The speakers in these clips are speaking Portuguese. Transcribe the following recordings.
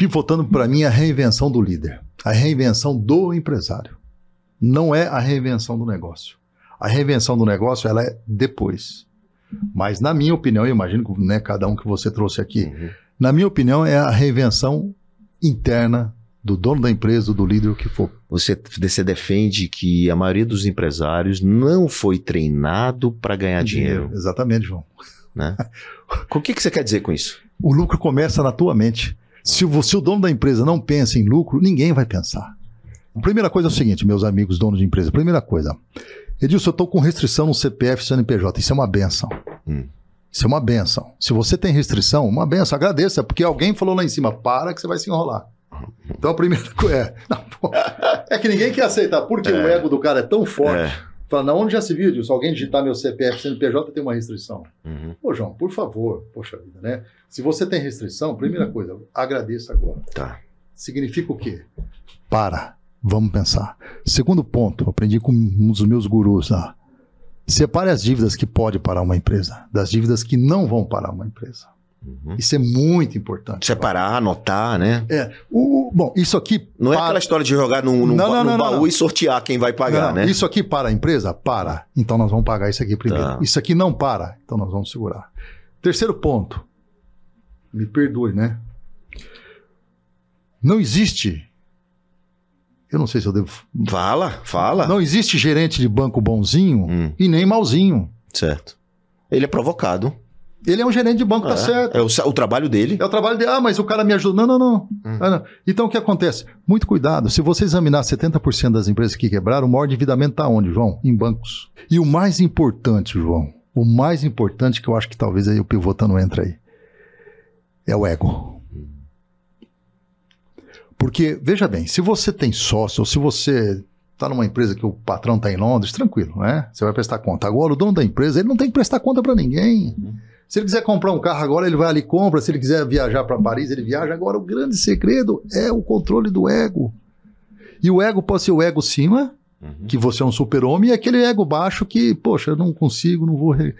pivotando para mim a reinvenção do líder, a reinvenção do empresário. Não é a reinvenção do negócio. A reinvenção do negócio ela é depois. Mas na minha opinião, eu imagino que né, cada um que você trouxe aqui, uhum. na minha opinião é a reinvenção interna do dono da empresa, do líder, o que for. Você, você defende que a maioria dos empresários não foi treinado para ganhar dinheiro. dinheiro. Exatamente, João. Né? o que, que você quer dizer com isso? O lucro começa na tua mente. Se o, se o dono da empresa não pensa em lucro, ninguém vai pensar. A primeira coisa é o seguinte, meus amigos donos de empresa. Primeira coisa, Edilson, eu estou com restrição no CPF e CNPJ. Isso é uma benção. Hum. Isso é uma benção. Se você tem restrição, uma benção, agradeça, porque alguém falou lá em cima, para que você vai se enrolar. Então a primeira coisa é. Não, é que ninguém quer aceitar, porque é. o ego do cara é tão forte. É Fala, na onde já se viu, se alguém digitar meu CPF, CNPJ, tem uma restrição. Uhum. Pô, João, por favor, poxa vida, né? Se você tem restrição, primeira uhum. coisa, agradeça agora. Tá. Significa o quê? Para, vamos pensar. Segundo ponto, aprendi com um dos meus gurus lá. Ah, separe as dívidas que pode parar uma empresa das dívidas que não vão parar uma empresa. Uhum. Isso é muito importante. Separar, anotar, né? É. O, bom, isso aqui. Não é para... é aquela história de jogar num, num, não, não, num não, baú e sortear quem vai pagar, né? Isso aqui para a empresa? Para. Então nós vamos pagar isso aqui primeiro. Tá. Isso aqui não para. Então nós vamos segurar. Terceiro ponto. Me perdoe, né? Não existe. Eu não sei se eu devo. Fala, fala. Não existe gerente de banco bonzinho hum. e nem malzinho. Certo. Ele é provocado. Ele é um gerente de banco, ah, tá é, certo. É o, o, trabalho dele. É o trabalho dele. Ah, mas o cara me ajuda. Não, não, não. Hum. Ah, não. Então o que acontece? Muito cuidado. Se você examinar 70% das empresas que quebraram, o maior endividamento está onde, João? Em bancos. E o mais importante, João, o mais importante que eu acho que talvez aí o pivota tá não entra aí, é o ego. Porque, veja bem, se você tem sócio, ou se você está numa empresa que o patrão está em Londres, tranquilo, né? Você vai prestar conta. Agora, o dono da empresa, ele não tem que prestar conta para ninguém. Uhum. Se ele quiser comprar um carro agora, ele vai ali e compra. Se ele quiser viajar para Paris, ele viaja. Agora, o grande segredo é o controle do ego. E o ego pode ser o ego cima, uhum. que você é um super-homem, e aquele ego baixo que, poxa, eu não consigo, não vou. Re...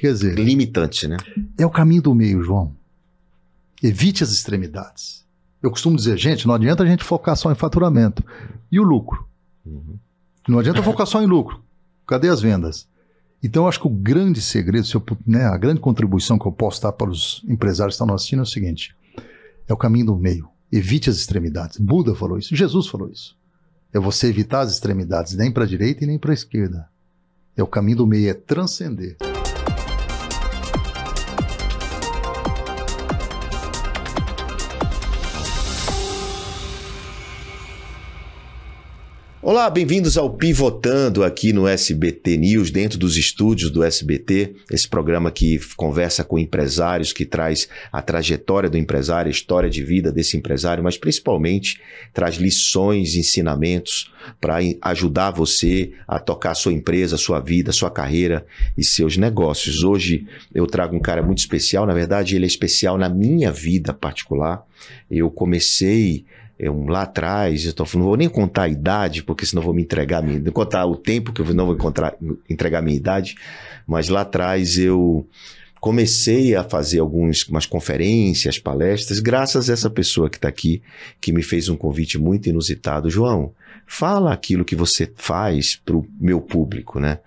Quer dizer. Limitante, né? É o caminho do meio, João. Evite as extremidades. Eu costumo dizer, gente, não adianta a gente focar só em faturamento. E o lucro? Uhum. Não adianta focar só em lucro. Cadê as vendas? Então, eu acho que o grande segredo, eu, né, a grande contribuição que eu posso dar para os empresários que estão assistindo é o seguinte: é o caminho do meio. Evite as extremidades. Buda falou isso, Jesus falou isso. É você evitar as extremidades, nem para a direita e nem para a esquerda. É o caminho do meio, é transcender. Olá, bem-vindos ao Pivotando aqui no SBT News, dentro dos estúdios do SBT, esse programa que conversa com empresários, que traz a trajetória do empresário, a história de vida desse empresário, mas principalmente traz lições, ensinamentos para ajudar você a tocar a sua empresa, a sua vida, a sua carreira e seus negócios. Hoje eu trago um cara muito especial, na verdade, ele é especial na minha vida particular. Eu comecei é um lá atrás, eu tô, não vou nem contar a idade, porque senão vou me entregar, minha, não contar o tempo que eu não vou encontrar, entregar a minha idade, mas lá atrás eu comecei a fazer algumas conferências, palestras, graças a essa pessoa que está aqui, que me fez um convite muito inusitado. João, fala aquilo que você faz para o meu público, né?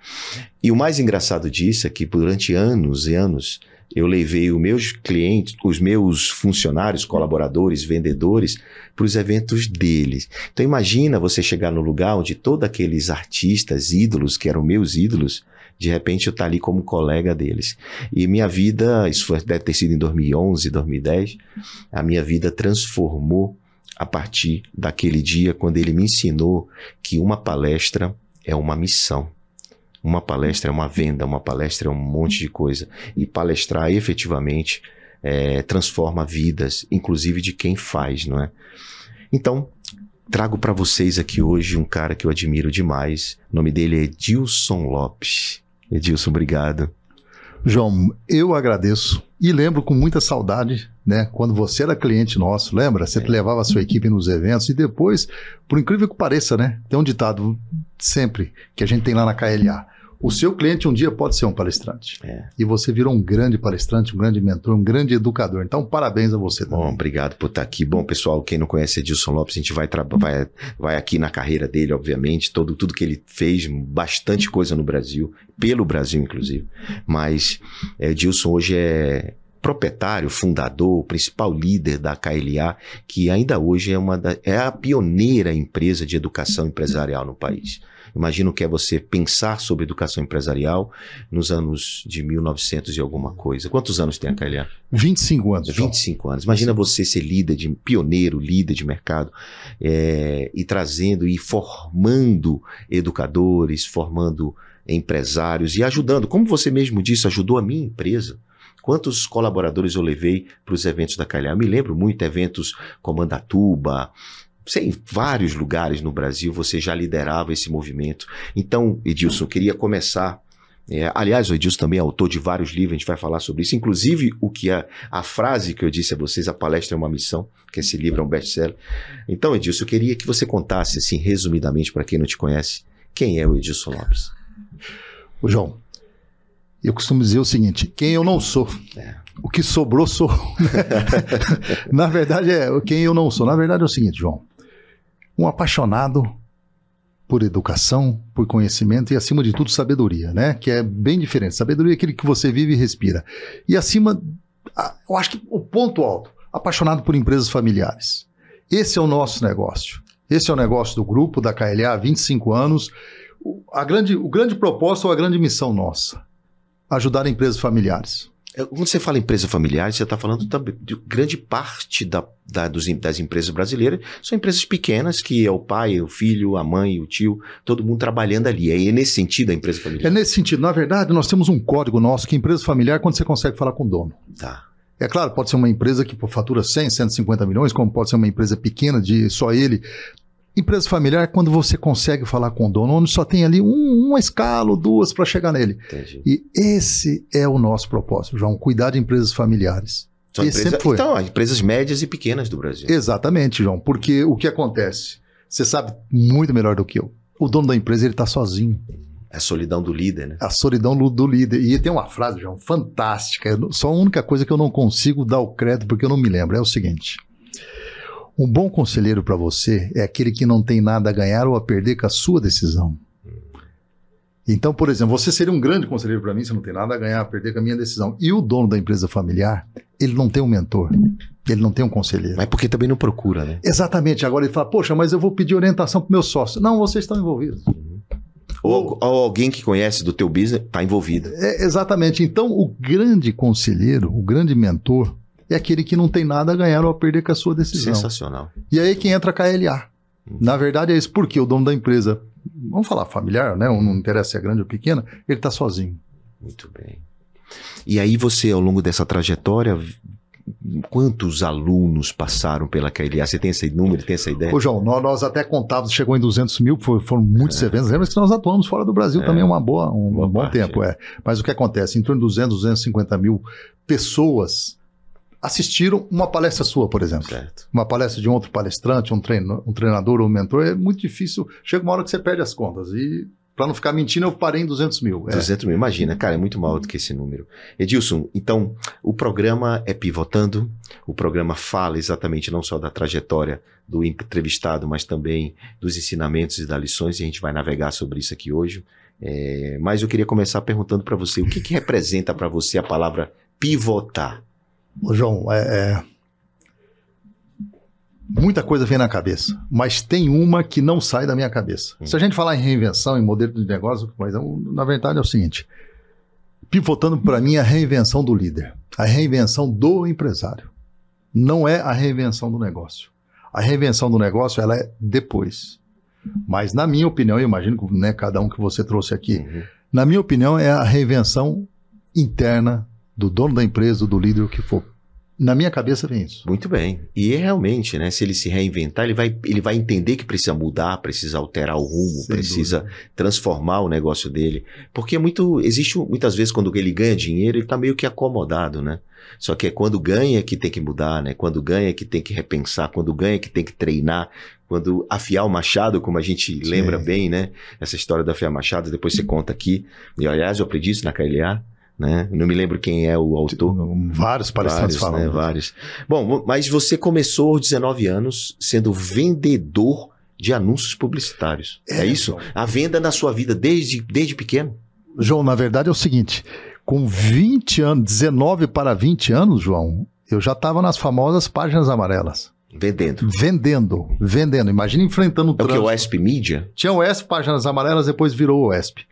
E o mais engraçado disso é que durante anos e anos eu levei os meus clientes, os meus funcionários, colaboradores, vendedores para os eventos deles. Então imagina você chegar no lugar onde todos aqueles artistas, ídolos que eram meus ídolos, de repente eu estar tá ali como colega deles. E minha vida, isso foi, deve ter sido em 2011, 2010, a minha vida transformou a partir daquele dia quando ele me ensinou que uma palestra é uma missão. Uma palestra é uma venda, uma palestra é um monte de coisa. E palestrar efetivamente é, transforma vidas, inclusive de quem faz, não é? Então, trago para vocês aqui hoje um cara que eu admiro demais. O nome dele é Edilson Lopes. Edilson, obrigado. João, eu agradeço e lembro com muita saudade, né? Quando você era cliente nosso, lembra? Você é. levava a sua equipe nos eventos e depois, por incrível que pareça, né? Tem um ditado sempre que a gente tem lá na KLA. O seu cliente um dia pode ser um palestrante. É. E você virou um grande palestrante, um grande mentor, um grande educador. Então, parabéns a você. Também. Bom, obrigado por estar aqui. Bom, pessoal, quem não conhece Edilson Lopes, a gente vai, vai, vai aqui na carreira dele, obviamente, todo, tudo que ele fez, bastante coisa no Brasil, pelo Brasil, inclusive. Mas é, Edilson hoje é proprietário, fundador, principal líder da KLA, que ainda hoje é, uma da, é a pioneira empresa de educação empresarial no país. Imagino que é você pensar sobre educação empresarial nos anos de 1900 e alguma coisa. Quantos anos tem a Kailia? 25 anos. 25 anos. Imagina você ser líder, de, pioneiro, líder de mercado é, e trazendo e formando educadores, formando empresários e ajudando. Como você mesmo disse, ajudou a minha empresa quantos colaboradores eu levei para os eventos da Calhar. Eu me lembro muito eventos como Andatuba, em vários lugares no Brasil você já liderava esse movimento. Então, Edilson, queria começar. É, aliás, o Edilson também é autor de vários livros, a gente vai falar sobre isso. Inclusive, o que a, é, a frase que eu disse a vocês, a palestra é uma missão, que esse livro é um best-seller. Então, Edilson, eu queria que você contasse, assim, resumidamente, para quem não te conhece, quem é o Edilson Lopes. João, eu costumo dizer o seguinte: quem eu não sou. É. O que sobrou sou. Na verdade, é quem eu não sou. Na verdade, é o seguinte, João um apaixonado por educação, por conhecimento e, acima de tudo, sabedoria, né? Que é bem diferente. Sabedoria é aquilo que você vive e respira. E acima, eu acho que o ponto alto, apaixonado por empresas familiares. Esse é o nosso negócio. Esse é o negócio do grupo, da KLA, há 25 anos. A grande, o grande propósito ou a grande missão nossa? Ajudar empresas familiares. É, quando você fala empresa familiar, você está falando também de grande parte da, da, dos, das empresas brasileiras são empresas pequenas que é o pai, o filho, a mãe, o tio, todo mundo trabalhando ali. É nesse sentido a empresa familiar? É nesse sentido. Na verdade, nós temos um código nosso que empresa familiar é quando você consegue falar com o dono. Tá. É claro, pode ser uma empresa que fatura 100, 150 milhões, como pode ser uma empresa pequena de só ele Empresa familiar é quando você consegue falar com o dono, onde só tem ali um, escala ou duas para chegar nele. Entendi. E esse é o nosso propósito, João, cuidar de empresas familiares. São empresa, sempre foi. Então, empresas médias e pequenas do Brasil. Exatamente, João, porque o que acontece? Você sabe muito melhor do que eu. O dono da empresa ele está sozinho. É a solidão do líder, né? A solidão do líder. E tem uma frase, João, fantástica. Só a única coisa que eu não consigo dar o crédito, porque eu não me lembro, é o seguinte: um bom conselheiro para você é aquele que não tem nada a ganhar ou a perder com a sua decisão. Então, por exemplo, você seria um grande conselheiro para mim, você não tem nada a ganhar, a perder com a minha decisão. E o dono da empresa familiar, ele não tem um mentor, ele não tem um conselheiro. Mas porque também não procura, né? Exatamente. Agora ele fala, poxa, mas eu vou pedir orientação para o meu sócio. Não, vocês estão envolvidos. Ou, ou, alguém que conhece do teu business está envolvido. É, exatamente. Então, o grande conselheiro, o grande mentor, e é aquele que não tem nada a ganhar ou a perder com a sua decisão. Sensacional. E aí que entra a KLA. Na verdade é isso, porque o dono da empresa, vamos falar familiar, né? não interessa se é grande ou pequena, ele está sozinho. Muito bem. E aí você, ao longo dessa trajetória, quantos alunos passaram pela KLA? Você tem esse número, tem essa ideia? Ô, João, nós, nós até contávamos, chegou em 200 mil, foram muitos é. eventos. Lembra que nós atuamos fora do Brasil é. também uma boa, um, boa um bom parte, tempo. É. é. Mas o que acontece? Em torno de 200, 250 mil pessoas assistiram uma palestra sua, por exemplo. Certo. Uma palestra de um outro palestrante, um, treino, um treinador ou um mentor, é muito difícil. Chega uma hora que você perde as contas. E, para não ficar mentindo, eu parei em 200 mil. É. 200 mil, imagina. Cara, é muito maior do que esse número. Edilson, então, o programa é pivotando, o programa fala exatamente não só da trajetória do entrevistado, mas também dos ensinamentos e das lições, e a gente vai navegar sobre isso aqui hoje. É, mas eu queria começar perguntando para você, o que, que representa para você a palavra pivotar? Ô, João, é, é, Muita coisa vem na cabeça, mas tem uma que não sai da minha cabeça. Hum. Se a gente falar em reinvenção, em modelo de negócio, mas é na verdade é o seguinte: pivotando para mim a reinvenção do líder, a reinvenção do empresário. Não é a reinvenção do negócio. A reinvenção do negócio ela é depois. Mas na minha opinião, eu imagino que né, cada um que você trouxe aqui, uhum. na minha opinião é a reinvenção interna do dono da empresa, do líder, o que for. Na minha cabeça vem isso. Muito bem. E é realmente, né? Se ele se reinventar, ele vai, ele vai entender que precisa mudar, precisa alterar o rumo, Sem precisa dúvida. transformar o negócio dele. Porque é muito. Existe muitas vezes quando ele ganha dinheiro, ele está meio que acomodado, né? Só que é quando ganha que tem que mudar, né? Quando ganha que tem que repensar, quando ganha que tem que treinar, quando afiar o machado, como a gente lembra Sim. bem, né? Essa história do afiar machado, depois você uhum. conta aqui. E aliás, eu aprendi isso na KLA né? Não me lembro quem é o autor. Vários palestrantes né? falam. Né? Vários. Bom, mas você começou aos 19 anos sendo vendedor de anúncios publicitários. É, é isso? Então. A venda na sua vida desde, desde pequeno? João, na verdade é o seguinte: com 20 anos, 19 para 20 anos, João, eu já estava nas famosas páginas amarelas. Vendendo. Vendendo, vendendo. Imagina enfrentando o trânsito. É o que, o ESP Mídia? Tinha o ESP, Páginas Amarelas, depois virou o ESP.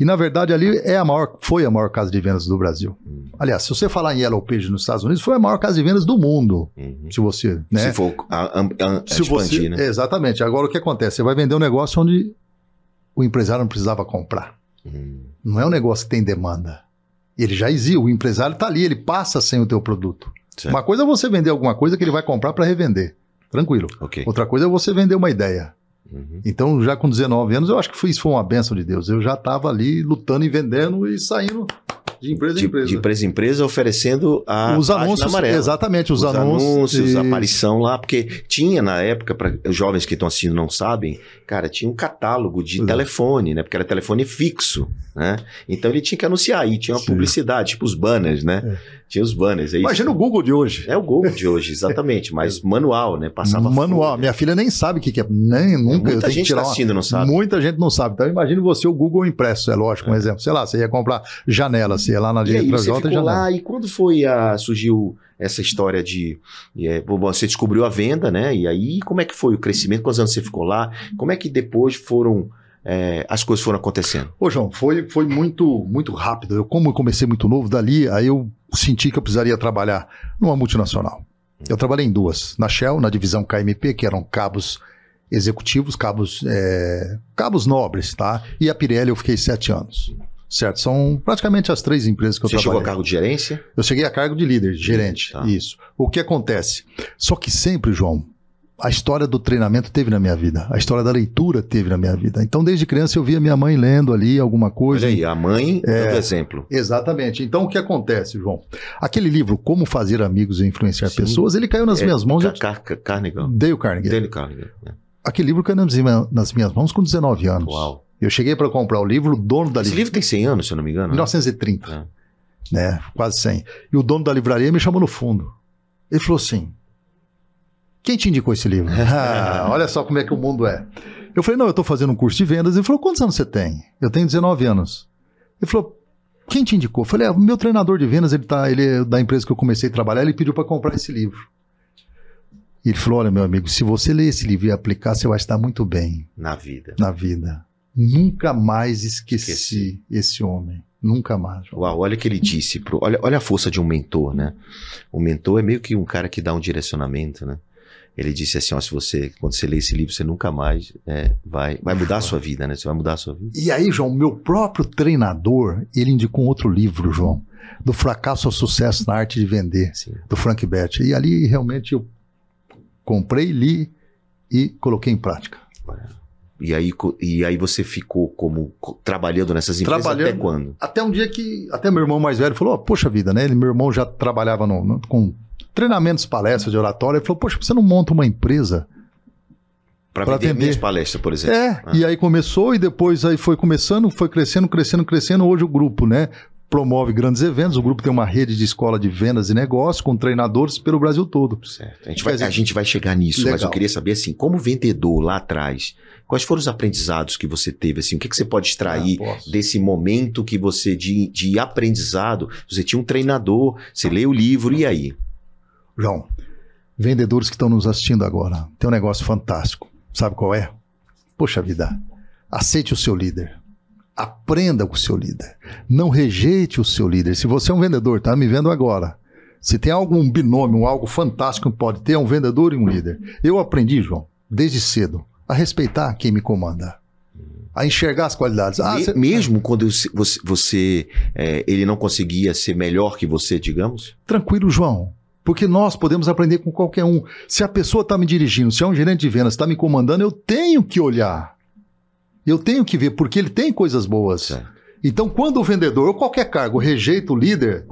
E na verdade ali é a maior, foi a maior casa de vendas do Brasil. Uhum. Aliás, se você falar em Yellow Page nos Estados Unidos, foi a maior casa de vendas do mundo. Uhum. Se você, né? Se for a, a, a se expandir, você, né? Exatamente. Agora o que acontece? Você vai vender um negócio onde o empresário não precisava comprar. Uhum. Não é um negócio que tem demanda. Ele já existe, o empresário está ali, ele passa sem o teu produto. Certo. Uma coisa é você vender alguma coisa que ele vai comprar para revender. Tranquilo. Okay. Outra coisa é você vender uma ideia. Uhum. Então, já com 19 anos, eu acho que isso foi uma benção de Deus. Eu já estava ali lutando e vendendo e saindo de empresa em empresa. De empresa em empresa, oferecendo a os anúncios, amarela. Exatamente, os, os anúncios. anúncios e... aparição lá, porque tinha na época, para os jovens que estão assistindo não sabem, cara, tinha um catálogo de Exato. É. telefone, né? Porque era telefone fixo, né? Então ele tinha que anunciar aí, tinha uma Sim. publicidade, tipo os banners, né? É. Tinha os banners. É Imagina o Google de hoje. É o Google de hoje, exatamente. Mas é. manual, né? Passava Manual. Né? Minha filha nem sabe o que, é. Nem, nunca. muita gente está assistindo, uma... não sabe. Muita gente não sabe. Então imagina você o Google impresso, é lógico, um é. exemplo. Sei lá, você ia comprar janela, você ia lá na diretora J ficou janela. Lá, e quando foi a. surgiu essa história de. É, você descobriu a venda, né? E aí, como é que foi o crescimento? Quantos anos você ficou lá? Como é que depois foram. É, as coisas foram acontecendo? Ô, João, foi, foi muito muito rápido. Eu, como eu comecei muito novo, dali, aí eu senti que eu precisaria trabalhar numa multinacional. Eu trabalhei em duas. Na Shell, na divisão KMP, que eram cabos executivos, cabos, é, cabos nobres, tá? E a Pirelli eu fiquei sete anos. Certo? São praticamente as três empresas que eu trabalhei. Você chegou a cargo de gerência? Eu cheguei a cargo de líder, gerente, tá. isso. O que acontece? Só que sempre, João, a história do treinamento teve na minha vida, a história da leitura teve na minha vida. Então, desde criança, eu via minha mãe lendo ali alguma coisa. Olha aí, a mãe é dando exemplo. Exatamente. Então, o que acontece, João? Aquele livro, Como Fazer Amigos e Influenciar Sim. Pessoas, ele caiu nas é, minhas mãos. Car car Carnegie. Dale Carnegie. Dale Carnegie. É. Aquele livro caiu nas minhas mãos com 19 anos. Uau. Eu cheguei para comprar o livro, o dono da livraria. Esse livro tem 100 anos, se eu não me engano. 1930. Né? É. né? Quase 100. E o dono da livraria me chamou no fundo. Ele falou assim: quem te indicou esse livro? Ah, olha só como é que o mundo é. Eu falei, não, eu estou fazendo um curso de vendas. Ele falou, quantos anos você tem? Eu tenho 19 anos. Ele falou, quem te indicou? Eu falei, ah, meu treinador de vendas, ele tá, ele é da empresa que eu comecei a trabalhar, ele pediu para comprar esse livro. E ele falou, olha, meu amigo, se você ler esse livro e aplicar, você vai estar muito bem. Na vida. Na vida. Nunca mais esqueci, esqueci. esse homem. Nunca mais. Uau, olha o que ele disse. Pro, olha, olha a força de um mentor, né? O mentor é meio que um cara que dá um direcionamento, né? ele disse assim, ó, se você, quando você lê esse livro, você nunca mais é, vai, vai mudar a sua vida, né? Você vai mudar a sua vida. E aí, João, meu próprio treinador, ele indicou um outro livro, João, do fracasso ao sucesso na arte de vender, Sim. do Frank Bett. E ali, realmente, eu comprei, li e coloquei em prática. E aí, e aí você ficou como trabalhando nessas empresas trabalhando, até quando? Até um dia que até meu irmão mais velho falou, oh, poxa vida, né? Ele, meu irmão já trabalhava no, no com treinamentos, palestras de oratória. Ele falou, poxa, você não monta uma empresa para vender, minhas palestras, por exemplo. É, ah. e aí começou e depois aí foi começando, foi crescendo, crescendo, crescendo. Hoje o grupo, né, promove grandes eventos. O grupo tem uma rede de escola de vendas e negócios com treinadores pelo Brasil todo. Certo. A gente vai, a gente vai chegar nisso, Legal. mas eu queria saber assim, como vendedor lá atrás, quais foram os aprendizados que você teve assim? O que, que você pode extrair ah, desse momento que você de, de aprendizado? Você tinha um treinador, você lê o livro e aí? João, vendedores que estão nos assistindo agora, tem um negócio fantástico. Sabe qual é? Poxa vida, aceite o seu líder. Aprenda com o seu líder. Não rejeite o seu líder. Se você é um vendedor, está me vendo agora. Se tem algum binômio, algo fantástico que pode ter, é um vendedor e um líder. Eu aprendi, João, desde cedo, a respeitar quem me comanda. A enxergar as qualidades. Ah, cê... Mesmo quando você, você é, ele não conseguia ser melhor que você, digamos? Tranquilo, João. Porque nós podemos aprender com qualquer um. Se a pessoa está me dirigindo, se é um gerente de vendas, está me comandando, eu tenho que olhar. Eu tenho que ver, porque ele tem coisas boas. É. Então, quando o vendedor, ou qualquer cargo, rejeita o líder,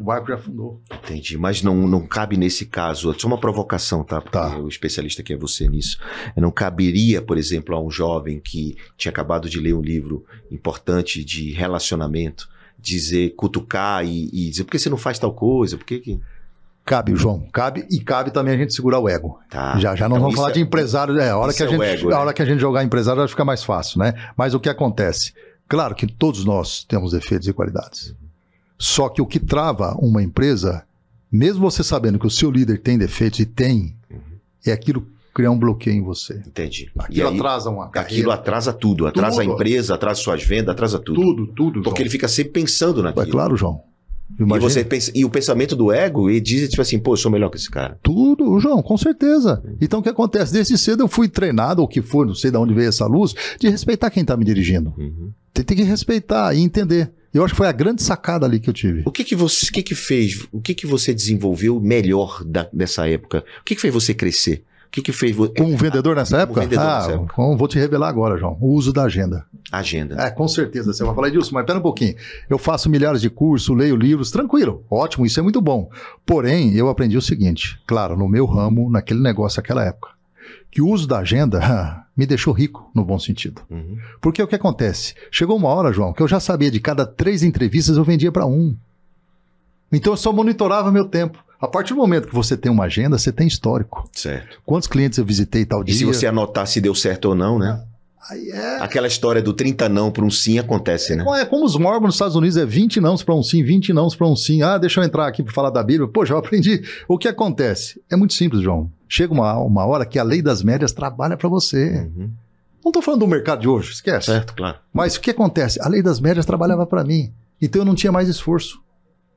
o barco já afundou. Entendi, mas não, não cabe nesse caso, só uma provocação, tá? Porque tá. o especialista que é você nisso. Não caberia, por exemplo, a um jovem que tinha acabado de ler um livro importante de relacionamento, dizer, cutucar e, e dizer, por que você não faz tal coisa? Por que... que... Cabe, João, cabe e cabe também a gente segurar o ego. Tá. Já, já não então, vamos falar é... de empresário. É, a hora, isso que a, é gente, ego, a né? hora né? que a gente jogar empresário vai ficar mais fácil, né? Mas o que acontece? Claro que todos nós temos defeitos e qualidades. Só que o que trava uma empresa, mesmo você sabendo que o seu líder tem defeitos e tem, uhum. é aquilo criar um bloqueio em você. Entendi. Aquilo aí, atrasa uma carreira. Aquilo atrasa tudo, atrasa tudo. a empresa, atrasa suas vendas, atrasa tudo. Tudo, tudo. Porque João. ele fica sempre pensando é naquilo. É claro, João. Imagina. E, você pensa, e o pensamento do ego, e diz tipo assim, pô, eu sou melhor que esse cara. Tudo, João, com certeza. Então o que acontece? Desde cedo eu fui treinado, ou que for, não sei de onde veio essa luz, de respeitar quem está me dirigindo. Uhum. Tem, tem, que respeitar e entender. Eu acho que foi a grande sacada ali que eu tive. O que que você, o que que fez, o que que você desenvolveu melhor da, nessa época? O que que fez você crescer? que, que fez? como vendedor nessa época? vendedor ah, nessa época. Então vou te revelar agora, João. O uso da agenda. Agenda. É, com certeza. Você vai falar disso, mas pera um pouquinho. Eu faço milhares de cursos, leio livros, tranquilo. Ótimo, isso é muito bom. Porém, eu aprendi o seguinte, claro, no meu ramo, naquele negócio, naquela época, que o uso da agenda me deixou rico, no bom sentido. Uhum. Porque o que acontece? Chegou uma hora, João, que eu já sabia de cada três entrevistas, eu vendia para um. Então eu só monitorava meu tempo. A partir do momento que você tem uma agenda, você tem histórico. Certo. Quantos clientes eu visitei tal e dia. E se você anotar se deu certo ou não, né? É... Aquela história do 30 não para um sim acontece, né? É como os mormons nos Estados Unidos, é 20 não para um sim, 20 não para um sim. Ah, deixa eu entrar aqui para falar da Bíblia. Pô, já aprendi. O que acontece? É muito simples, João. Chega uma, uma hora que a lei das médias trabalha para você. Uhum. Não estou falando do mercado de hoje, esquece. Certo, claro. Mas o que acontece? A lei das médias trabalhava para mim. Então eu não tinha mais esforço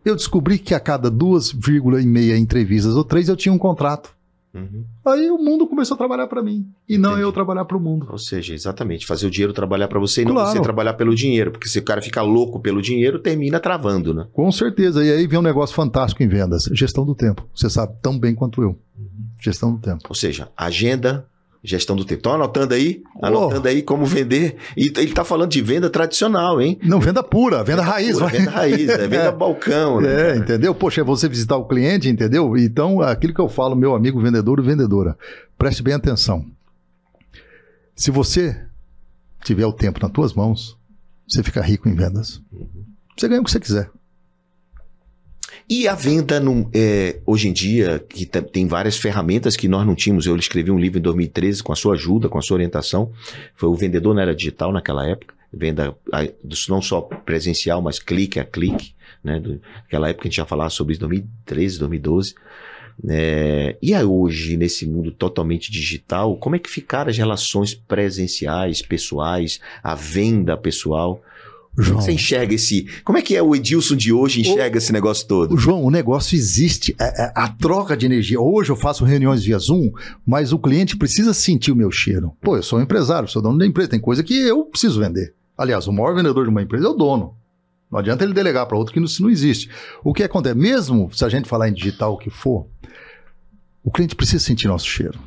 eu descobri que a cada duas vírgula e meia entrevistas ou três eu tinha um contrato. Uhum. Aí o mundo começou a trabalhar para mim e não eu trabalhar para o mundo. Ou seja, exatamente, fazer o dinheiro trabalhar para você e claro. não você trabalhar pelo dinheiro, porque se o cara fica louco pelo dinheiro, termina travando, né? Com certeza. E aí vem um negócio fantástico em vendas, gestão do tempo. Você sabe tão bem quanto eu. Uhum. Gestão do tempo. Ou seja, agenda, Gestão do tempo. Estão anotando aí? Anotando oh. aí como vender. E ele está falando de venda tradicional, hein? Não, venda pura, venda, venda raiz. Pura, venda raiz, é venda é. balcão. Né, é, entendeu? Poxa, é você visitar o cliente, entendeu? Então, aquilo que eu falo, meu amigo vendedor e vendedora, preste bem atenção. Se você tiver o tempo nas tuas mãos, você fica rico em vendas. Uhum. Você ganha o que você quiser. E a venda, é, hoje em dia, que tem várias ferramentas que nós não tínhamos. Eu escrevi um livro em 2013 com a sua ajuda, com a sua orientação. Foi o Vendedor na Era Digital naquela época. Venda não só presencial, mas clique a clique. Né? Do, naquela época a gente já falava sobre isso, 2013, 2012. É, e aí hoje, nesse mundo totalmente digital, como é que ficaram as relações presenciais, pessoais, a venda pessoal? É João, Como você enxerga esse. Como é que é o Edilson de hoje enxerga o, esse negócio todo? João, o negócio existe. A, é, é, a, troca de energia. Hoje eu faço reuniões via Zoom, mas o cliente precisa sentir o meu cheiro. Pô, eu sou um empresário, sou dono da empresa, tem coisa que eu preciso vender. Aliás, o maior vendedor de uma empresa é o dono. Não adianta ele delegar para outro que não, não existe. O que acontece, mesmo se a gente falar em digital o que for, o cliente precisa sentir nosso cheiro.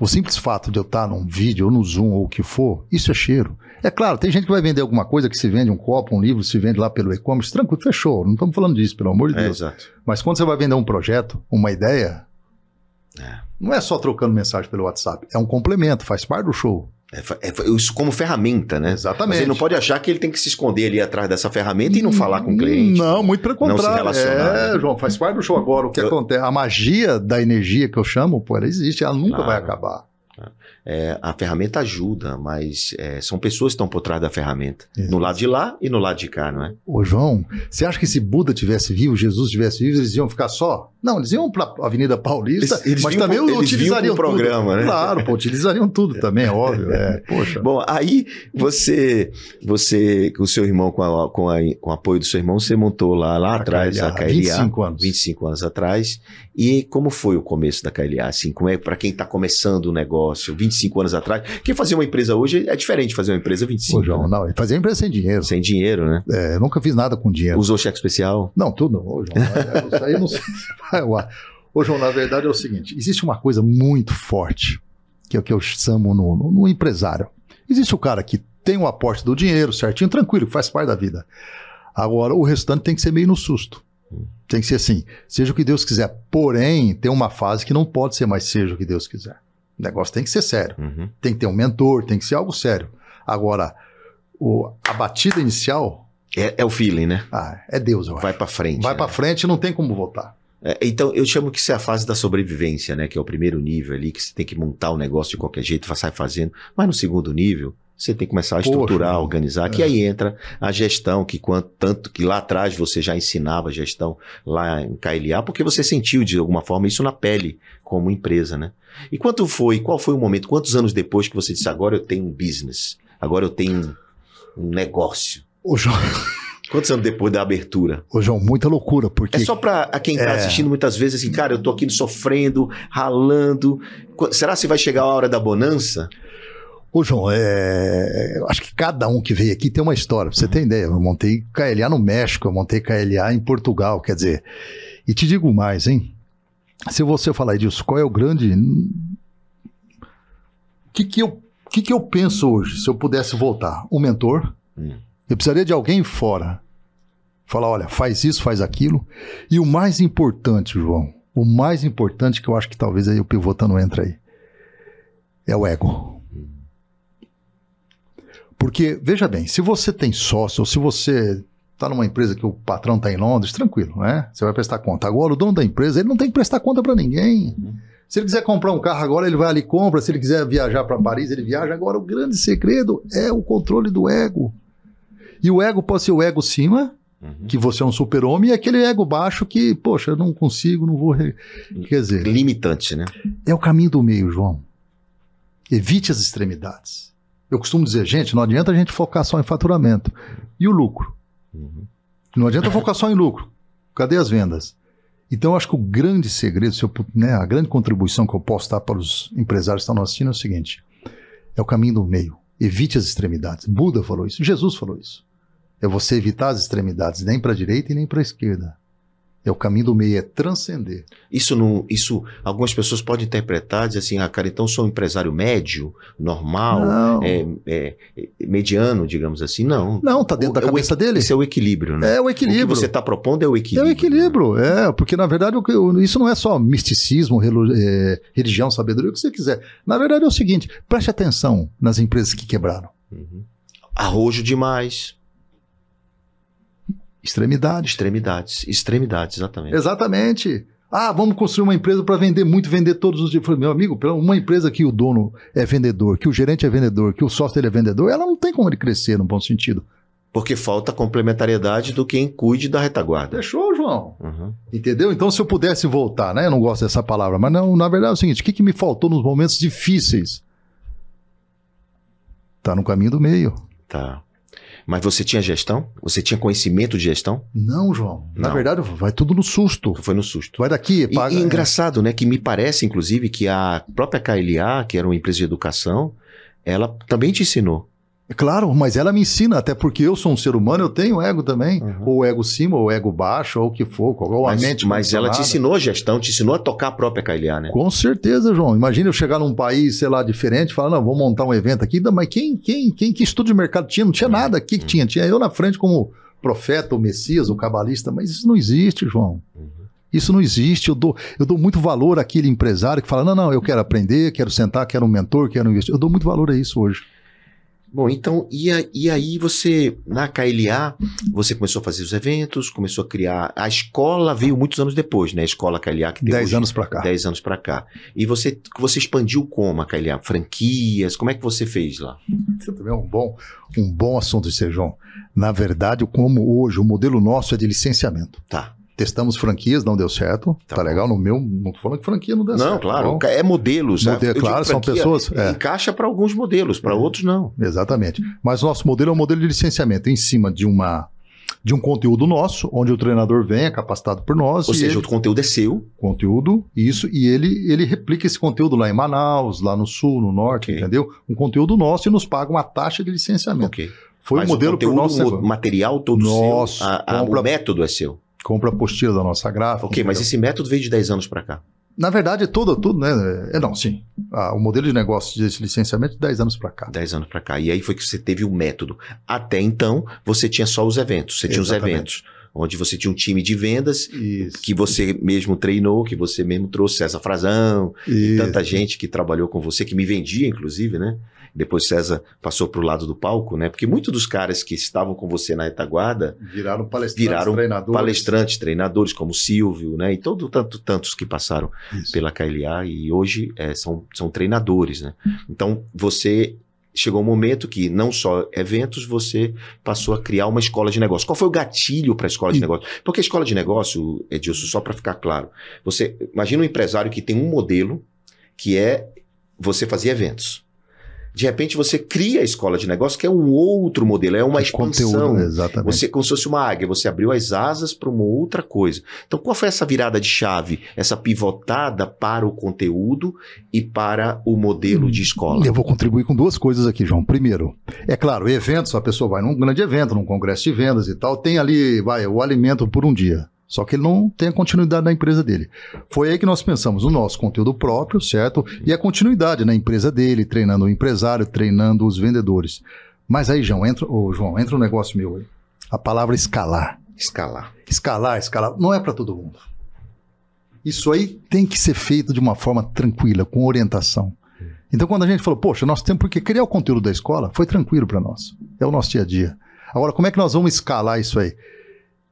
O simples fato de eu estar num vídeo ou no Zoom ou o que for, isso é cheiro. É claro, tem gente que vai vender alguma coisa que se vende, um copo, um livro, se vende lá pelo e-commerce, tranquilo, fechou. Não estamos falando disso, pelo amor de é, Deus. Exato. Mas quando você vai vender um projeto, uma ideia, é. não é só trocando mensagem pelo WhatsApp, é um complemento, faz parte do show. É, é, isso como ferramenta, né? Exatamente. Você não pode achar que ele tem que se esconder ali atrás dessa ferramenta e não falar com o cliente. Não, muito pelo contrário. Não se relacionar. É, João, faz parte do show agora. O que eu... acontece? A magia da energia que eu chamo, pô, ela existe, ela nunca claro. vai acabar. É, a ferramenta ajuda, mas é, são pessoas que estão por trás da ferramenta, Exato. no lado de lá e no lado de cá, não é? Ô João, você acha que se Buda tivesse vivo, Jesus tivesse vivo, eles iam ficar só? Não, eles iam para a Avenida Paulista, eles, eles mas também pro, utilizariam o programa, né? Claro, pô, utilizariam tudo também, é óbvio. É, poxa. Bom, aí você, você, o seu irmão, com, a, com, a, com o apoio do seu irmão, você montou lá, lá atrás, a KLA, 25 anos. 25 anos atrás, e como foi o começo da KLA? Assim, como é para quem está começando o negócio 25 anos atrás? Porque fazer uma empresa hoje é diferente de fazer uma empresa 25 Pô, né? João, né? não, fazer uma empresa sem dinheiro. Sem dinheiro, né? É, eu nunca fiz nada com dinheiro. Usou cheque especial? Não, tudo não, João. É, isso aí eu não sei. Ô, João, na verdade é o seguinte: existe uma coisa muito forte, que é o que eu chamo no, no, no empresário. Existe o cara que tem o um aporte do dinheiro certinho, tranquilo, faz parte da vida. Agora, o restante tem que ser meio no susto. Tem que ser assim, seja o que Deus quiser. Porém, tem uma fase que não pode ser mais seja o que Deus quiser. O negócio tem que ser sério. Uhum. Tem que ter um mentor, tem que ser algo sério. Agora, o, a batida inicial. É, é o feeling, né? Ah, é Deus, eu Vai para frente. Vai né? para frente e não tem como voltar. É, então, eu chamo que isso é a fase da sobrevivência, né? Que é o primeiro nível ali, que você tem que montar o um negócio de qualquer jeito, sai fazendo. Mas no segundo nível, você tem que começar a estruturar, né? organizar, que é. aí entra a gestão, que quanto, tanto que lá atrás você já ensinava gestão lá em KLA, porque você sentiu de alguma forma isso na pele como empresa, né? E quanto foi, qual foi o momento, quantos anos depois que você disse, agora eu tenho um business, agora eu tenho um negócio? Ô, João... Quantos anos depois da abertura? Ô, João, muita loucura, porque... É só para quem está é... assistindo muitas vezes assim, cara, eu tô aqui sofrendo, ralando. Será que vai chegar a hora da bonança? Ô, João, é... acho que cada um que veio aqui tem uma história, pra você uhum. ter ideia. Eu montei KLA no México, eu montei KLA em Portugal, quer dizer. E te digo mais, hein? Se você falar disso, qual é o grande. O hum, que, que, eu, que, que eu penso hoje, se eu pudesse voltar? Um mentor. Uhum. Eu precisaria de alguém fora. Falar, olha, faz isso, faz aquilo. E o mais importante, João, o mais importante que eu acho que talvez aí o pivotando tá entra aí, é o ego. Porque, veja bem, se você tem sócio, ou se você está numa empresa que o patrão está em Londres, tranquilo, né? Você vai prestar conta. Agora, o dono da empresa, ele não tem que prestar conta para ninguém. Uhum. Se ele quiser comprar um carro agora, ele vai ali e compra. Se ele quiser viajar para Paris, ele viaja. Agora, o grande segredo é o controle do ego. E o ego pode ser o ego cima, uhum. que você é um super-homem, e aquele ego baixo que, poxa, eu não consigo, não vou. Re... Quer dizer. Limitante, né? É o caminho do meio, João. Evite as extremidades. Eu costumo dizer, gente, não adianta a gente focar só em faturamento. E o lucro? Uhum. Não adianta focar só em lucro. Cadê as vendas? Então, eu acho que o grande segredo, se eu, né, a grande contribuição que eu posso dar para os empresários que estão nos assistindo é o seguinte: é o caminho do meio. Evite as extremidades. Buda falou isso, Jesus falou isso. É você evitar as extremidades, nem para a direita e nem para a esquerda. É o caminho do meio, é transcender. Isso não, isso algumas pessoas podem interpretar, dizer assim, ah, cara, então sou um empresário médio, normal, é, é, é, mediano, digamos assim. Não. Não, tá dentro o, da é cabeça o, dele. Isso é o equilíbrio, né? É o equilíbrio. O que você está propondo é o equilíbrio. É o equilíbrio, né? é, porque na verdade isso não é só misticismo, é, religião, sabedoria, o que você quiser. Na verdade é o seguinte, preste atenção nas empresas que quebraram. Uhum. Arrojo demais. Extremidades. Extremidades, extremidades, exatamente. Exatamente. Ah, vamos construir uma empresa para vender muito, vender todos os dias. meu amigo, uma empresa que o dono é vendedor, que o gerente é vendedor, que o sócio é vendedor, ela não tem como ele crescer, no bom sentido. Porque falta complementariedade do quem cuide da retaguarda. Fechou, João. Uhum. Entendeu? Então, se eu pudesse voltar, né? Eu não gosto dessa palavra, mas não, na verdade é o seguinte: o que, que me faltou nos momentos difíceis? Tá no caminho do meio. Tá. Mas você tinha gestão? Você tinha conhecimento de gestão? Não, João. Não. Na verdade, vai tudo no susto. Foi no susto. Vai daqui, paga. E, e é. engraçado, né? Que me parece, inclusive, que a própria KLA, que era uma empresa de educação, ela também te ensinou. É claro, mas ela me ensina, até porque eu sou um ser humano, eu tenho ego também. Uhum. Ou ego cima, ou ego baixo, ou o que for, é ou mas, mente. Mas ela te ensinou gestão, te ensinou a tocar a própria KLA, né? Com certeza, João. Imagina eu chegar num país, sei lá, diferente, falar, não, vou montar um evento aqui. Mas quem, quem, quem que estudo de mercado tinha? Não tinha uhum. nada o que que tinha. Tinha eu na frente como profeta, o Messias, o cabalista, mas isso não existe, João. Uhum. Isso não existe. Eu dou, eu dou muito valor àquele empresário que fala: não, não, eu quero aprender, quero sentar, quero um mentor, quero um investir. Eu dou muito valor a isso hoje. Bom, então, e, a, e aí você, na KLA, você começou a fazer os eventos, começou a criar. A escola veio muitos anos depois, né? A escola KLA que Dez anos para cá. Dez anos para cá. E você, você expandiu como a KLA? Franquias? Como é que você fez lá? Isso também é um bom, um bom assunto, Sejão. Na verdade, como hoje, o modelo nosso é de licenciamento. Tá. Testamos franquias, não deu certo. Tá, tá legal? No meu, não tô falando que franquia não deu não, certo. Não, claro. Tá é modelos. Modelo, claro, são pessoas. É. Encaixa para alguns modelos, para é. outros não. Exatamente. Mas nosso modelo é um modelo de licenciamento em cima de uma de um conteúdo nosso, onde o treinador vem, é capacitado por nós. Ou seja, ele, o conteúdo é seu. Conteúdo, isso, e ele, ele replica esse conteúdo lá em Manaus, lá no sul, no norte, okay. entendeu? Um conteúdo nosso e nos paga uma taxa de licenciamento. Okay. Foi Mas um modelo o modelo para o nosso. O material todo nosso, seu, a, a, o método é seu compra a apostila da nossa gráfica. Ok, mas esse método veio de 10 anos para cá. Na verdade, tudo, tudo, né? É, não, sim. Ah, o modelo de negócio desse licenciamento é de 10 anos para cá. 10 anos para cá. E aí foi que você teve o um método. Até então, você tinha só os eventos. Você tinha Exatamente. os eventos. Onde você tinha um time de vendas Isso. que você mesmo treinou, que você mesmo trouxe essa frasão Isso. e tanta gente que trabalhou com você, que me vendia, inclusive, né? Depois César passou para o lado do palco, né? Porque muitos dos caras que estavam com você na retaguarda viraram palestrantes, viraram treinadores. palestrantes, treinadores como Silvio, né? E todo tanto tantos que passaram Isso. pela KLA e hoje é, são, são treinadores, né? Então você chegou um momento que não só eventos, você passou a criar uma escola de negócio. Qual foi o gatilho para a escola de negócio? Porque a escola de negócio, Edilson, só para ficar claro, você imagina um empresário que tem um modelo que é você fazer eventos. De repente você cria a escola de negócio, que é um outro modelo, é uma é o expansão. Conteúdo, exatamente. Você, como se fosse uma águia, você abriu as asas para uma outra coisa. Então, qual foi essa virada de chave, essa pivotada para o conteúdo e para o modelo de escola? Eu vou contribuir com duas coisas aqui, João. Primeiro, é claro, eventos, a pessoa vai num grande evento, num congresso de vendas e tal, tem ali, vai, o alimento por um dia. Só que ele não tem a continuidade na empresa dele. Foi aí que nós pensamos o nosso conteúdo próprio, certo? E a continuidade na né? empresa dele, treinando o empresário, treinando os vendedores. Mas aí, João, entra, oh, João, entra um negócio meu aí. A palavra escalar. Escalar. Escalar, escalar. Não é para todo mundo. Isso aí tem que ser feito de uma forma tranquila, com orientação. Então, quando a gente falou, poxa, nós temos porque criar o conteúdo da escola foi tranquilo para nós. É o nosso dia a dia. Agora, como é que nós vamos escalar isso aí?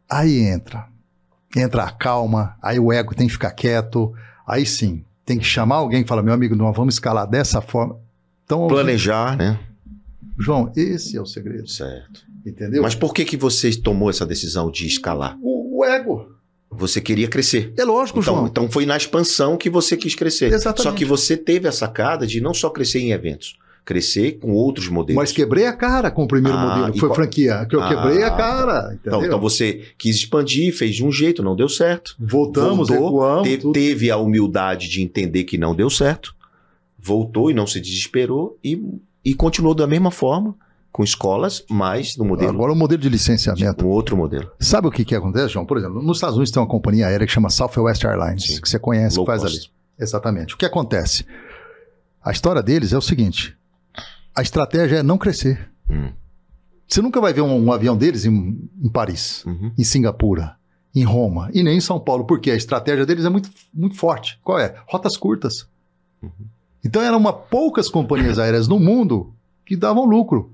Aí entra entra a calma, aí o ego tem que ficar quieto, aí sim, tem que chamar alguém e falar, meu amigo, nós vamos escalar dessa forma. Então, Planejar, gente... né? João, esse é o segredo. Certo. Entendeu? Mas por que que você tomou essa decisão de escalar? O, o ego. Você queria crescer. É lógico, então, João. Então foi na expansão que você quis crescer. Exatamente. Só que você teve a sacada de não só crescer em eventos, crescer com outros modelos. Mas quebrei a cara com o primeiro ah, modelo, foi qual... franquia, que eu ah, quebrei a cara. Então, então você quis expandir, fez de um jeito, não deu certo. Voltamos, Voltou, recuamos, te, teve a humildade de entender que não deu certo, voltou e não se desesperou e, e continuou da mesma forma com escolas, mas no modelo. Agora o um modelo de licenciamento. Um outro modelo. Sabe o que, que acontece, João? Por exemplo, nos Estados Unidos tem uma companhia aérea que chama Southwest Airlines, Sim. que você conhece, Low que faz cost. ali. Exatamente. O que acontece? A história deles é o seguinte: a estratégia é não crescer. Hum. Você nunca vai ver um, um avião deles em, em Paris, uhum. em Singapura, em Roma e nem em São Paulo, porque a estratégia deles é muito, muito forte. Qual é? Rotas curtas. Uhum. Então eram uma poucas companhias aéreas no mundo que davam lucro.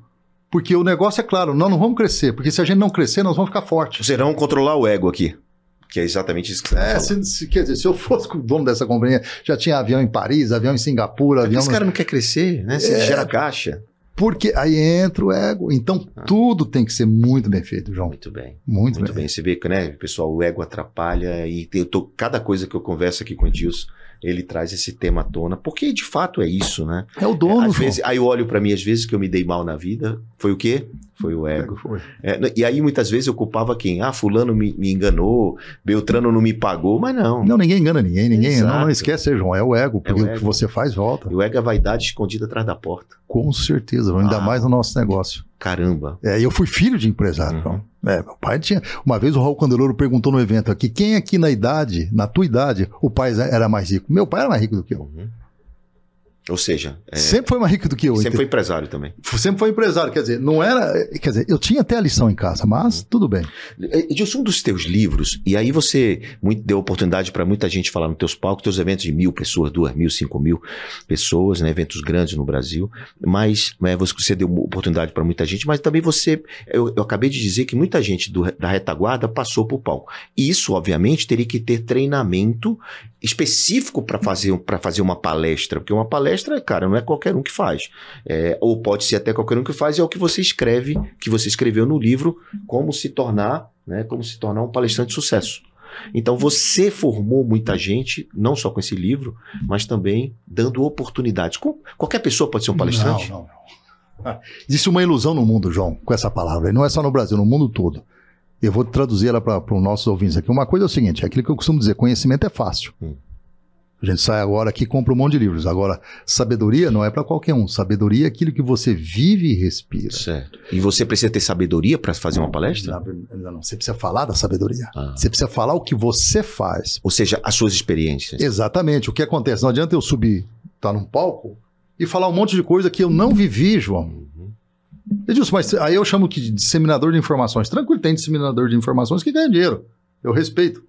Porque o negócio é claro, nós não vamos crescer, porque se a gente não crescer, nós vamos ficar fortes. Vocês vão controlar o ego aqui. Que é exatamente isso que você tá é, se, se, Quer dizer, se eu fosse o dono dessa companhia, já tinha avião em Paris, avião em Singapura, é avião. Esse cara não quer crescer, né? Você é, gera caixa. Porque aí entra o ego. Então ah. tudo tem que ser muito bem feito, João. Muito bem. Muito, muito bem. bem. Você vê que, né, pessoal, o ego atrapalha e eu tô, cada coisa que eu converso aqui com o Edilson, ele traz esse tema à tona. Porque de fato é isso, né? É o dono, é, às João. Vezes, aí eu olho para mim, às vezes que eu me dei mal na vida, foi o quê? Foi o ego. É, foi. É, e aí muitas vezes eu culpava quem? Ah, fulano me, me, enganou, Beltrano não me pagou, mas não. Não, ninguém engana ninguém, ninguém. Exato. Não, não esquece, João, é o ego, porque é o, ego. o, que você faz volta. E o ego é a vaidade escondida atrás da porta. Com certeza, ainda ah, mais no nosso negócio. Caramba. É, eu fui filho de empresário, uhum. Então. É, meu pai tinha. Uma vez o Raul Candeloro perguntou no evento aqui: quem aqui na idade, na tua idade, o pai era mais rico? Meu pai era mais rico do que eu. Uhum. Ou seja, é... sempre foi mais rico do que eu. Sempre foi empresário também. Sempre foi empresário, quer dizer, não era, eh, quer dizer, eu tinha até a lição em casa, mas uhum. tudo bem. Edilson, eh, eh, um dos teus livros, e aí você muito, deu oportunidade para muita gente falar nos teus palcos, teus eventos de mil pessoas, duas mil, cinco mil pessoas, né, eventos grandes no Brasil, mas né, você deu oportunidade para muita gente, mas também você, eu, eu, acabei de dizer que muita gente do, da retaguarda passou para o palco. Isso, obviamente, teria que ter treinamento específico para fazer, para fazer uma palestra, porque uma palestra, cara, não é qualquer um que faz. É, ou pode ser até qualquer um que faz, é o que você escreve, que você escreveu no livro, como se tornar, né, como se tornar um palestrante de sucesso. Então você formou muita gente, não só com esse livro, mas também dando oportunidades. Qualquer pessoa pode ser um palestrante? Não, não, não. Existe uma ilusão no mundo, João, com essa palavra. E não é só no Brasil, no mundo todo. Eu vou traduzir ela para os nossos ouvintes aqui. Uma coisa é o seguinte: é aquilo que eu costumo dizer, conhecimento é fácil. Hum. A gente sai agora aqui e compra um monte de livros. Agora, sabedoria não é para qualquer um. Sabedoria é aquilo que você vive e respira. Certo. E você precisa ter sabedoria para fazer não, uma palestra? Não, não, você precisa falar da sabedoria. Ah. Você precisa falar o que você faz. Ou seja, as suas experiências. Exatamente. O que acontece? Não adianta eu subir, estar tá num palco e falar um monte de coisa que eu não vivi, João. Uhum. Edilson, mas aí eu chamo que de disseminador de informações. Tranquilo, tem disseminador de informações que ganha dinheiro. Eu respeito.